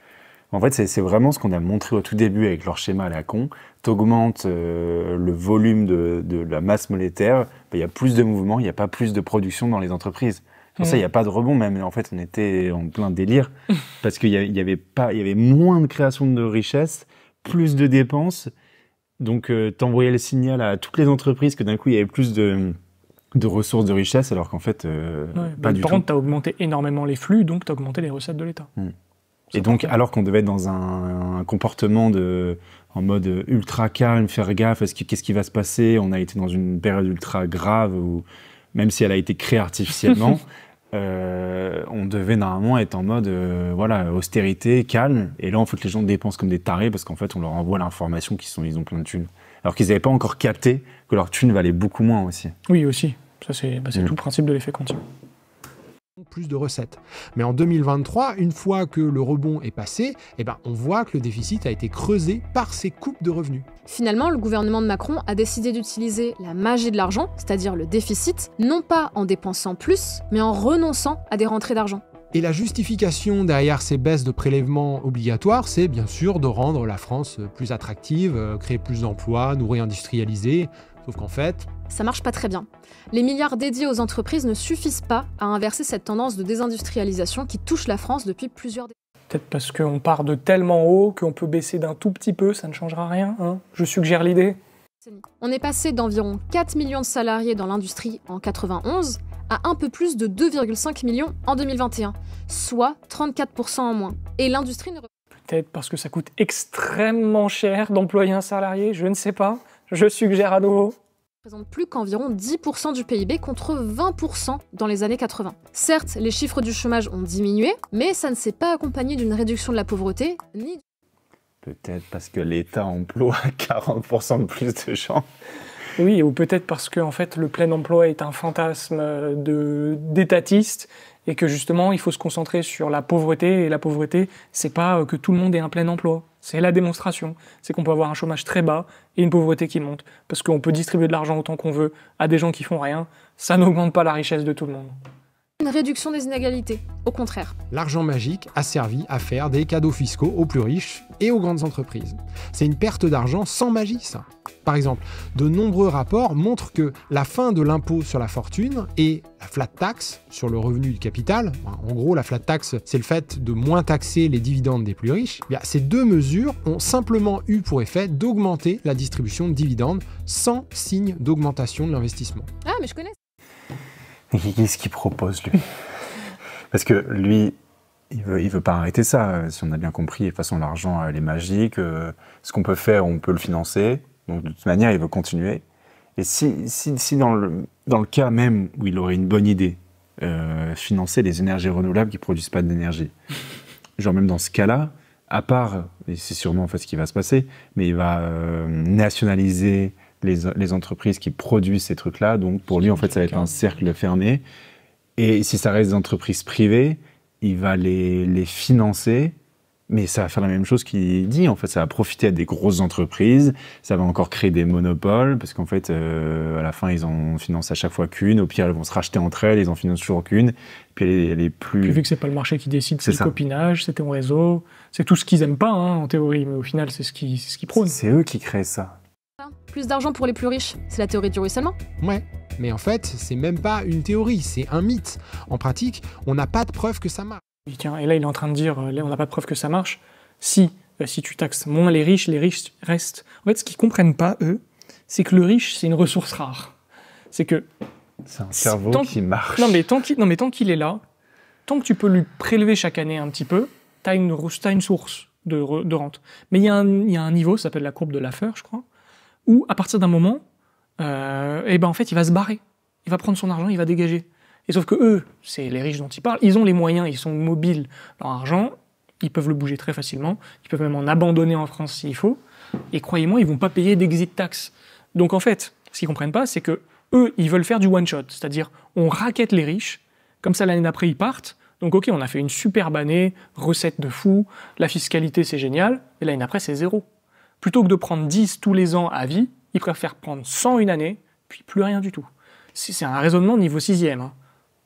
En fait, c'est vraiment ce qu'on a montré au tout début avec leur schéma à la con. T'augmentes euh, le volume de, la masse monétaire, ben, il y a plus de mouvements, il n'y a pas plus de production dans les entreprises. Pour ça, mm. il n'y a pas de rebond, même. En fait, on était en plein délire parce qu'il y, avait pas, il y avait moins de création de richesses, plus de dépenses. Donc, euh, le signal à toutes les entreprises que d'un coup, il y avait plus de de ressources, de richesse alors qu'en fait, euh, pas bah, du par tout. Par contre, tu augmenté énormément les flux, donc tu augmenté les recettes de l'État. Hmm. Et donc, alors qu'on devait être dans un, comportement de, en mode ultra calme, faire gaffe, qu'est-ce qui va se passer On a été dans une période ultra grave, où, même si elle a été créée artificiellement, euh, on devait normalement être en mode euh, voilà, austérité, calme. Et là, on faut que les gens dépensent comme des tarés, parce qu'en fait, on leur envoie l'information qu'ils ils ont plein de thunes alors qu'ils n'avaient pas encore capté que leur thune valait beaucoup moins aussi. Oui, aussi. Ça, c'est bah, mm. tout le principe de l'effet continu plus de recettes. Mais en 2023, une fois que le rebond est passé, eh ben, on voit que le déficit a été creusé par ces coupes de revenus. Finalement, le gouvernement de Macron a décidé d'utiliser la magie de l'argent, c'est-à-dire le déficit, non pas en dépensant plus, mais en renonçant à des rentrées d'argent. Et la justification derrière ces baisses de prélèvements obligatoires, c'est bien sûr de rendre la France euh, plus attractive, euh, créer plus d'emplois, nous réindustrialiser. Sauf qu'en fait, ça marche pas très bien. Les milliards dédiés aux entreprises ne suffisent pas à inverser cette tendance de désindustrialisation qui touche la France depuis plusieurs décennies. Peut-être parce qu'on part de tellement haut qu'on peut baisser d'un tout petit peu, ça ne changera rien. Hein Je suggère l'idée. On est passé d'environ 4 millions de salariés dans l'industrie en 91 à un peu plus de 2,5 millions en 2021, soit 34% en moins. Et l'industrie ne... Peut-être parce que ça coûte extrêmement cher d'employer un salarié, je ne sais pas. Je suggère à nouveau représente plus qu'environ 10% du PIB contre 20% dans les années 80. Certes, les chiffres du chômage ont diminué, mais ça ne s'est pas accompagné d'une réduction de la pauvreté, ni... Peut-être parce que l'État emploie 40% de plus de gens oui, ou peut-être parce que fait le plein emploi est un fantasme euh, de d'étatiste et que justement il faut se concentrer sur la pauvreté et la pauvreté c'est pas euh, que tout le monde ait un plein emploi. C'est la démonstration, c'est qu'on peut avoir un chômage très bas et une pauvreté qui monte parce qu'on peut distribuer de l'argent autant qu'on veut à des gens qui font rien, ça n'augmente pas la richesse de tout le monde une réduction des inégalités, au contraire. L'argent magique a servi à faire des cadeaux fiscaux aux plus riches et aux grandes entreprises. C'est une perte d'argent sans magie, ça. Par exemple, de nombreux rapports montrent que la fin de l'impôt sur la fortune et la flat tax sur le revenu du capital, en gros la flat tax c'est le fait de moins taxer les dividendes des plus riches, eh bien, ces deux mesures ont simplement eu pour effet d'augmenter la distribution de dividendes sans signe d'augmentation de l'investissement. Ah mais je connais Qu'est-ce qu'il propose, lui Parce que lui, il veut, veut pas arrêter ça, euh, si on a bien compris. De toute façon, l'argent, elle euh, est magique. Euh, ce qu'on peut faire, on peut le financer. Donc, de toute manière, il veut continuer. Et si, dans, le, cas même où il aurait une bonne idée, financer les énergies renouvelables qui produisent pas d'énergie, genre même dans ce cas-là, à part, et c'est sûrement en fait ce qui va se passer, mais il va nationaliser les, entreprises qui produisent ces trucs-là. Donc pour lui, en fait, ça va être un cercle fermé. Et si ça reste des entreprises privées, il va les, les financer mais ça va faire la même chose qu'il dit. En fait, ça va profiter à des grosses entreprises, ça va encore créer des monopoles, parce qu'en fait, euh, à la fin, ils en financent à chaque fois qu'une, au pire, elles vont se racheter entre elles, ils en financent toujours qu'une, puis elle est, plus... vu que c'est pas le marché qui décide, c'est le copinage, c'est ton réseau, c'est tout ce qu'ils aiment pas, hein, en théorie, mais au final, c'est ce qu'ils ce qui prônent. C'est eux qui créent ça plus d'argent pour les plus riches. C'est la théorie du ruissellement. Ouais. Mais en fait, c'est même pas une théorie, c'est un mythe. En pratique, on n'a pas de preuve que ça marche. Et tiens, et là, il est en train de dire, euh, on n'a pas de preuve que ça marche. Si, euh, si tu taxes moins les riches, les riches restent. En fait, ce qu'ils comprennent pas, eux, c'est que le riche, c'est une ressource rare. C'est que. C'est un cerveau qui marche. Non, mais tant qu'il est là, tant que tu peux lui prélever chaque année un petit peu, tu as, une, source de, rente. Mais il y, y, a un niveau, ça s'appelle la courbe de Laffer, je crois, où à partir d'un moment, et euh, eh ben en fait, il va se barrer. Il va prendre son argent, il va dégager. Et sauf que eux, c'est les riches dont ils parlent, ils ont les moyens, ils sont mobiles. Leur argent, ils peuvent le bouger très facilement, ils peuvent même en abandonner en France s'il faut. Et croyez-moi, ils vont pas payer d'exit tax. Donc en fait, ce qu'ils comprennent pas, c'est que eux, ils veulent faire du one shot, c'est-à-dire on raquette les riches, comme ça l'année d'après ils partent. Donc ok, on a fait une superbe année, recette de fou, la fiscalité c'est génial, et l'année d'après c'est zéro. Plutôt que de prendre 10 tous les ans à vie, ils préfèrent prendre 100 une année, puis plus rien du tout. C'est un raisonnement niveau 6 hein.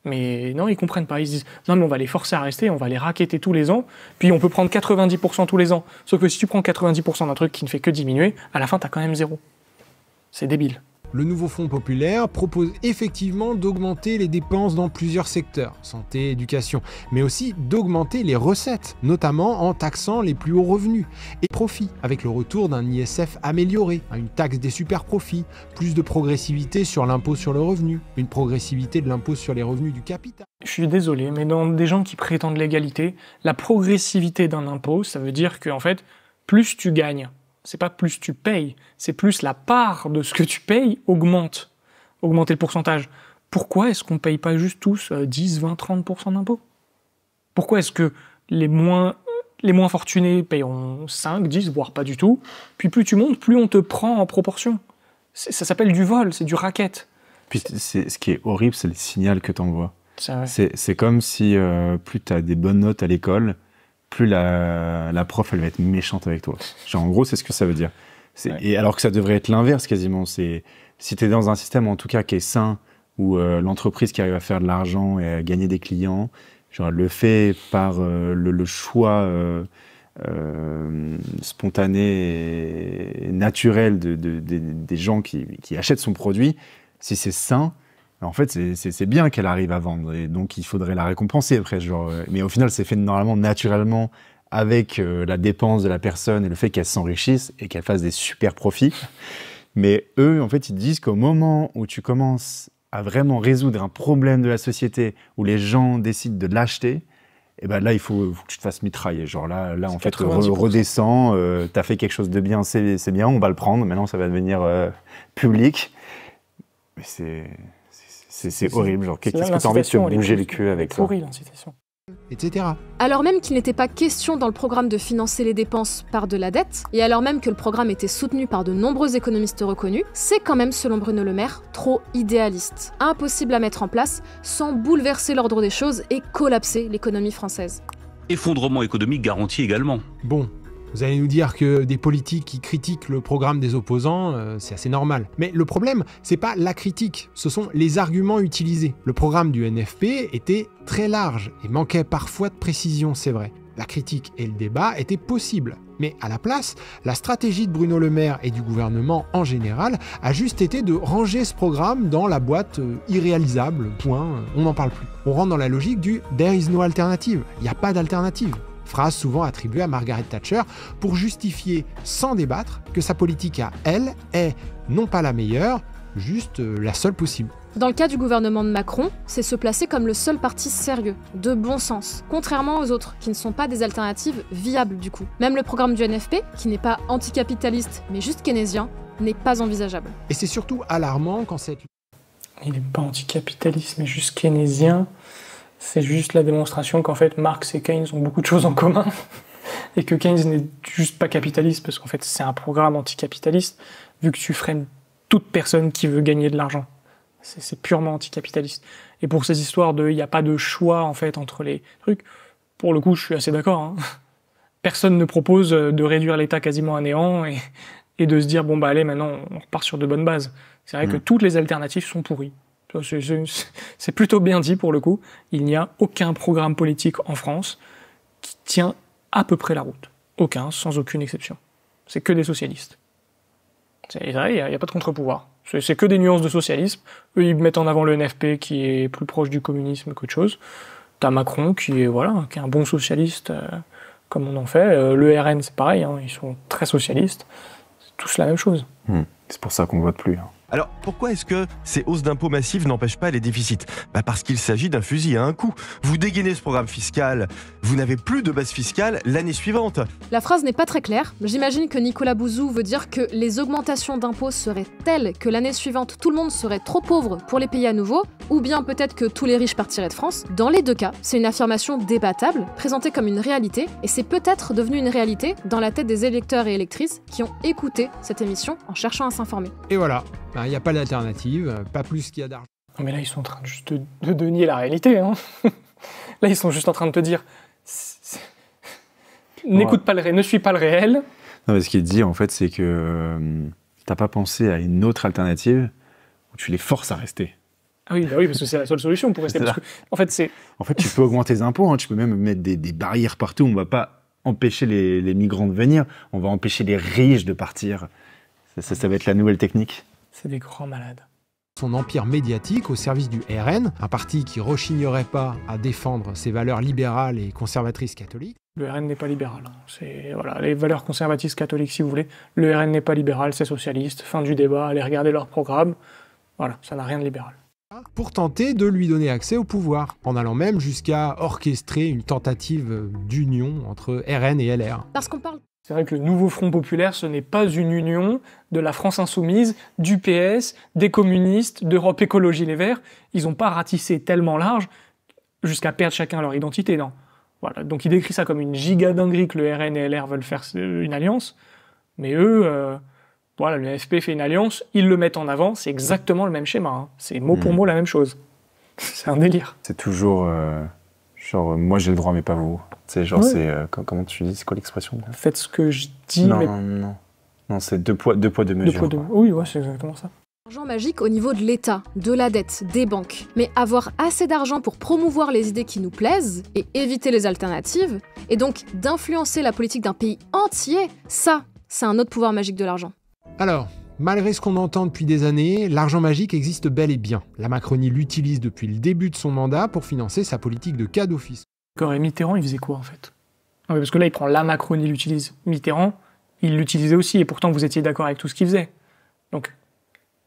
Mais non, ils comprennent pas. Ils se disent non, mais on va les forcer à rester, on va les raqueter tous les ans, puis on peut prendre 90% tous les ans. Sauf que si tu prends 90% d'un truc qui ne fait que diminuer, à la fin, tu as quand même zéro. C'est débile. Le nouveau fonds populaire propose effectivement d'augmenter les dépenses dans plusieurs secteurs, santé, éducation, mais aussi d'augmenter les recettes, notamment en taxant les plus hauts revenus et profits, avec le retour d'un ISF amélioré, à hein, une taxe des super profits, plus de progressivité sur l'impôt sur le revenu, une progressivité de l'impôt sur les revenus du capital. Je suis désolé, mais dans des gens qui prétendent l'égalité, la progressivité d'un impôt, ça veut dire que fait, plus tu gagnes, c'est pas plus tu payes, c'est plus la part de ce que tu payes augmente, augmenter le pourcentage. Pourquoi est-ce qu'on ne paye pas juste tous 10, 20, 30% d'impôts Pourquoi est-ce que les moins, les moins fortunés payeront 5, 10, voire pas du tout Puis plus tu montes, plus on te prend en proportion. Ça s'appelle du vol, c'est du racket. Puis ce qui est horrible, c'est le signal que tu envoies. C'est comme si euh, plus tu as des bonnes notes à l'école, plus la, prof, elle va être méchante avec toi. Genre, en gros, c'est ce que ça veut dire. Et alors que ça devrait être l'inverse quasiment. C'est si tu es dans un système, en tout cas, qui est sain, où euh, l'entreprise qui arrive à faire de l'argent et à gagner des clients, genre, le fait par euh, le, choix euh, spontané et naturel des gens qui achètent son produit. Si c'est sain, en fait, c'est bien qu'elle arrive à vendre. Et donc, il faudrait la récompenser après. Genre, euh, mais au final, c'est fait normalement, naturellement, avec euh, la dépense de la personne et le fait qu'elle s'enrichisse et qu'elle fasse des super profits. Mais eux, en fait, ils disent qu'au moment où tu commences à vraiment résoudre un problème de la société, où les gens décident de l'acheter, et eh ben là, il faut, que tu te fasses mitrailler. Genre là, là en fait, redescends, tu euh, t'as fait quelque chose de bien, c'est bien, on va le prendre, maintenant ça va devenir public. Mais c'est... C'est horrible, genre, qu'est-ce que t'as envie de bouger le cul avec ça Etc. Alors même qu'il n'était pas question dans le programme de financer les dépenses par de la dette, et alors même que le programme était soutenu par de nombreux économistes reconnus, c'est quand même, selon Bruno Le Maire, trop idéaliste, impossible à mettre en place sans bouleverser l'ordre des choses et collapser l'économie française. Effondrement économique garanti également. Bon, vous allez nous dire que des politiques qui critiquent le programme des opposants, euh, c'est assez normal. Mais le problème, c'est pas la critique, ce sont les arguments utilisés. Le programme du NFP était très large et manquait parfois de précision, c'est vrai. La critique et le débat étaient possibles. Mais à la place, la stratégie de Bruno Le Maire et du gouvernement en général a juste été de ranger ce programme dans la boîte euh, irréalisable, point, euh, on n'en parle plus. On rentre dans la logique du There is no alternative, il n'y a pas d'alternative phrase souvent attribuée à Margaret Thatcher, pour justifier sans débattre que sa politique à elle est non pas la meilleure, juste euh, la seule possible. Dans le cas du gouvernement de Macron, c'est se placer comme le seul parti sérieux, de bon sens, contrairement aux autres, qui ne sont pas des alternatives viables du coup. Même le programme du NFP, qui n'est pas anticapitaliste mais juste keynésien, n'est pas envisageable. Et c'est surtout alarmant quand cette... Il n'est pas anticapitaliste mais juste keynésien. C'est juste la démonstration qu'en fait Marx et Keynes ont beaucoup de choses en commun et que Keynes n'est juste pas capitaliste parce qu'en fait c'est un programme anticapitaliste vu que tu freines toute personne qui veut gagner de l'argent. C'est purement anticapitaliste. Et pour ces histoires de il n'y a pas de choix en fait entre les trucs, pour le coup je suis assez d'accord. Hein. Personne ne propose de réduire l'État quasiment à néant et, de se dire bon bah allez maintenant on repart sur de bonnes bases. C'est vrai que mmh. toutes les alternatives sont pourries. C'est plutôt bien dit pour le coup. Il n'y a aucun programme politique en France qui tient à peu près la route. Aucun, sans aucune exception. C'est que des socialistes. Il n'y a, pas de contre-pouvoir. C'est que des nuances de socialisme. Eux, ils mettent en avant le NFP qui est plus proche du communisme qu'autre chose. T'as Macron qui est, voilà, un bon socialiste euh, comme on en fait. Euh, le RN, c'est pareil, hein. ils sont très socialistes. C'est tous la même chose. Hmm. C'est pour ça qu'on vote plus. Hein. Alors pourquoi est-ce que ces hausses d'impôts massives n'empêchent pas les déficits bah Parce qu'il s'agit d'un fusil à un coup. Vous dégainez ce programme fiscal, vous n'avez plus de base fiscale l'année suivante. La phrase n'est pas très claire. J'imagine que Nicolas Bouzou veut dire que les augmentations d'impôts seraient telles que l'année suivante tout le monde serait trop pauvre pour les payer à nouveau, ou bien peut-être que tous les riches partiraient de France. Dans les deux cas, c'est une affirmation débattable, présentée comme une réalité, et c'est peut-être devenu une réalité dans la tête des électeurs et électrices qui ont écouté cette émission en cherchant à s'informer. Et voilà, Hein, il n'y a pas d'alternative, pas plus qu'il y a d'argent. Mais là, ils sont en train juste de, de, nier la réalité. Hein. là, ils sont juste en train de te dire n'écoute pas le réel, ne suis pas le réel. Non, mais ce qu'il dit, en fait, c'est que tu euh, t'as pas pensé à une autre alternative où tu les forces à rester. Ah oui, bah oui parce que c'est la seule solution pour rester. en, fait, en fait, tu peux augmenter les impôts, hein. tu peux même mettre des, barrières partout. On va pas empêcher les, migrants de venir, on va empêcher les riches de partir. ça, ça va être la nouvelle technique. C'est des grands malades son empire médiatique au service du RN, un parti qui rechignerait pas à défendre ses valeurs libérales et conservatrices catholiques. Le RN n'est pas libéral. Hein. C'est voilà, les valeurs conservatrices catholiques, si vous voulez. Le RN n'est pas libéral, c'est socialiste. Fin du débat. Allez regarder leur programme. Voilà, ça n'a rien de libéral. Pour tenter de lui donner accès au pouvoir, en allant même jusqu'à orchestrer une tentative d'union entre RN et LR. Parce qu'on parle c'est vrai que le nouveau Front populaire, ce n'est pas une union de la France insoumise, du PS, des communistes, d'Europe Écologie Les Verts. Ils n'ont pas ratissé tellement large jusqu'à perdre chacun leur identité, Voilà. Donc il décrit ça comme une dinguerie que le RN et LR veulent faire euh, une alliance. Mais eux, euh, voilà, le FP fait une alliance, ils le mettent en avant, c'est exactement le même schéma. Hein. C'est mot pour mm. mot la même chose. c'est un délire. C'est toujours. Euh, Genre, euh, moi j'ai le droit, mais pas vous. Tu sais, genre, c'est. Euh, comment tu dis C'est quoi l'expression Faites ce que je dis, non, Non, non, non. c'est deux poids, deux poids, deux mesures. Deux poids, deux... Oui, ouais, c'est exactement ça. Argent magique au niveau de l'État, de la dette, des banques. Mais avoir assez d'argent pour promouvoir les idées qui nous plaisent et éviter les alternatives, et donc d'influencer la politique d'un pays entier, ça, c'est un autre pouvoir magique de l'argent. Alors, Malgré ce qu'on entend depuis des années, l'argent magique existe bel et bien. La Macronie l'utilise depuis le début de son mandat pour financer sa politique de cas d'office. Quand et Mitterrand, il faisait quoi en fait Parce que là, il prend la Macronie l'utilise. Mitterrand, il l'utilisait aussi, et pourtant vous étiez d'accord avec tout ce qu'il faisait. Donc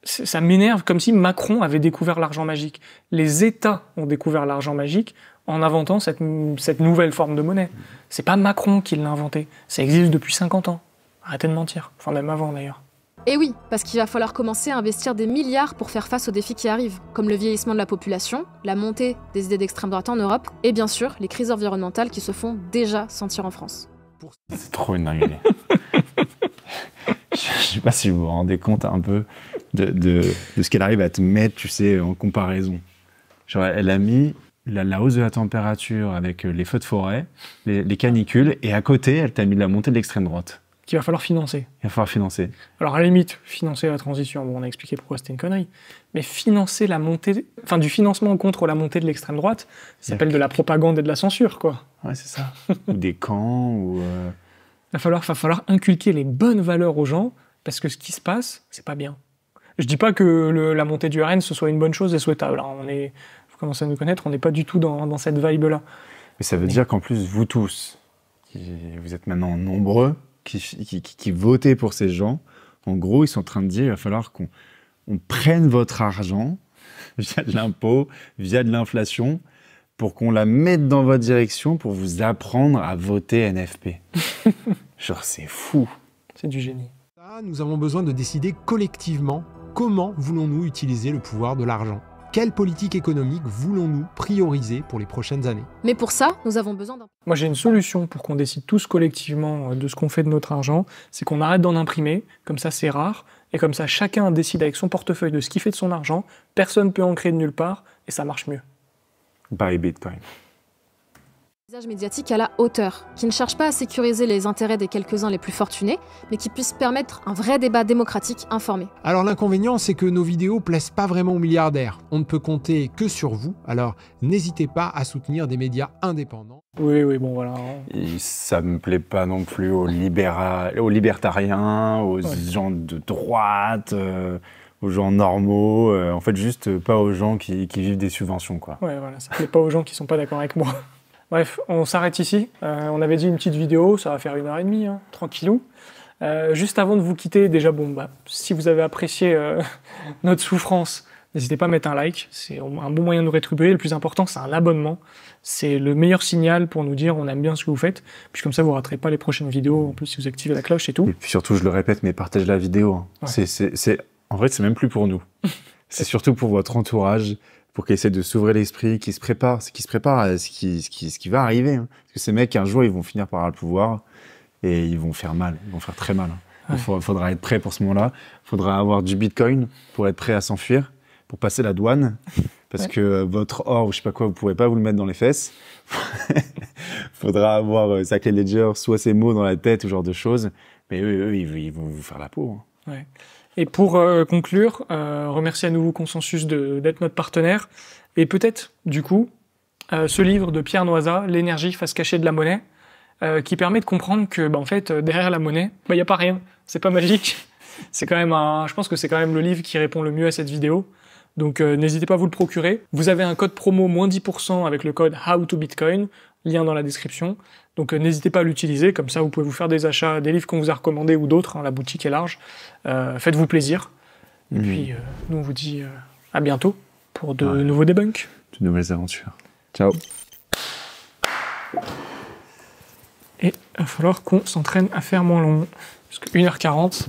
ça m'énerve comme si Macron avait découvert l'argent magique. Les États ont découvert l'argent magique en inventant cette, cette, nouvelle forme de monnaie. C'est pas Macron qui l'a inventé. Ça existe depuis 50 ans. Arrêtez de mentir. Enfin, même avant d'ailleurs. Et eh oui, parce qu'il va falloir commencer à investir des milliards pour faire face aux défis qui arrivent, comme le vieillissement de la population, la montée des idées d'extrême droite en Europe, et bien sûr les crises environnementales qui se font déjà sentir en France. C'est trop une dinguerie. je sais pas si vous vous rendez compte un peu de, ce qu'elle arrive à te mettre, tu sais, en comparaison. elle a mis la, hausse de la température avec euh, les feux de forêt, les, les canicules, et à côté, elle t'a mis la montée de l'extrême droite qu'il va falloir financer. Il va falloir financer. Alors à la limite, financer la transition, bon, on a expliqué pourquoi c'était une connerie, mais financer la montée, enfin du financement contre la montée de l'extrême droite, ça s'appelle de la propagande et de la censure, quoi. Ouais, c'est ça. ou des camps, ou... Il euh, va falloir, falloir inculquer les bonnes valeurs aux gens, parce que ce qui se passe, c'est pas bien. Je dis pas que la montée du RN, ce soit une bonne chose et souhaitable. Hein. on est, vous commencez à nous connaître, on n'est pas du tout dans, cette vibe-là. Mais ça veut dire qu'en plus, vous tous, vous êtes maintenant nombreux, qui, votaient pour ces gens, en gros, ils sont en train de dire il va falloir qu'on prenne votre argent via de l'impôt, via de l'inflation, pour qu'on la mette dans votre direction pour vous apprendre à voter NFP. Genre, c'est fou. C'est du génie. Nous avons besoin de décider collectivement comment voulons-nous utiliser le pouvoir de l'argent quelle politique économique voulons-nous prioriser pour les prochaines années Mais pour ça, nous avons besoin d'un... Moi j'ai une solution pour qu'on décide tous collectivement euh, de ce qu'on fait de notre argent, c'est qu'on arrête d'en imprimer, comme ça c'est rare, et comme ça chacun décide avec son portefeuille de ce qu'il fait de son argent, personne ne peut en créer de nulle part, et ça marche mieux. Buy Bitcoin visage médiatique à la hauteur, qui ne cherche pas à sécuriser les intérêts des quelques-uns les plus fortunés, mais qui puisse permettre un vrai débat démocratique informé. Alors l'inconvénient, c'est que nos vidéos plaisent pas vraiment aux milliardaires. On ne peut compter que sur vous, alors n'hésitez pas à soutenir des médias indépendants. Oui, oui, bon voilà. ça me plaît pas non plus aux, aux libertariens, aux gens de droite. Euh, aux gens normaux, euh, en fait juste pas aux gens qui, vivent des subventions. Quoi. Ouais, voilà, ça plaît pas aux gens qui sont pas d'accord avec moi. Bref, on s'arrête ici. Euh, on avait dit une petite vidéo, ça va faire une heure et demie, hein, tranquillou. Euh, juste avant de vous quitter, déjà, bon, bah, si vous avez apprécié euh, notre souffrance, n'hésitez pas à mettre un like. C'est un bon moyen de nous rétribuer. Le plus important, c'est un abonnement. C'est le meilleur signal pour nous dire on aime bien ce que vous faites. Puis comme ça, vous ne raterez pas les prochaines vidéos. En plus, si vous activez la cloche et tout. Et puis surtout, je le répète, mais partagez la vidéo. Hein. C'est, en vrai, c'est même plus pour nous. c'est surtout pour votre entourage pour qu'ils essaient de s'ouvrir l'esprit, qu'ils se préparent, qu'ils se préparent à ce qui, ce qui, va arriver. Hein. Parce que ces mecs, un jour, ils vont finir par avoir le pouvoir et ils vont faire mal, ils vont faire très mal. Hein. Il faudra, être prêt pour ce moment-là. Il faudra avoir du bitcoin pour être prêt à s'enfuir, pour passer la douane. Parce que euh, votre or ou je sais pas quoi, vous pourrez pas vous le mettre dans les fesses. Il faudra avoir euh, sa ledger, soit ces mots dans la tête, ce genre de choses. Mais eux, ils, vont vous faire la peau. Hein. Et pour euh, conclure, euh, remercier à nouveau Consensus d'être notre partenaire. Et peut-être, du coup, euh, ce livre de Pierre Noisa, L'énergie face cachée de la monnaie, qui permet de comprendre que, bah, en fait, derrière la monnaie, il bah, n'y a pas rien. C'est pas magique. C'est quand même un, je pense que c'est quand même le livre qui répond le mieux à cette vidéo. Donc n'hésitez pas à vous le procurer. Vous avez un code promo moins 10% avec le code HowToBitcoin, lien dans la description. Donc euh, n'hésitez pas à l'utiliser, comme ça vous pouvez vous faire des achats, des livres qu'on vous a recommandés ou d'autres, hein. la boutique est large. Euh, faites-vous plaisir. Et puis euh, nous on vous dit à bientôt pour de nouveaux debunks. De nouvelles aventures. Ciao. Et il va falloir qu'on s'entraîne à faire moins long. Parce 1h40,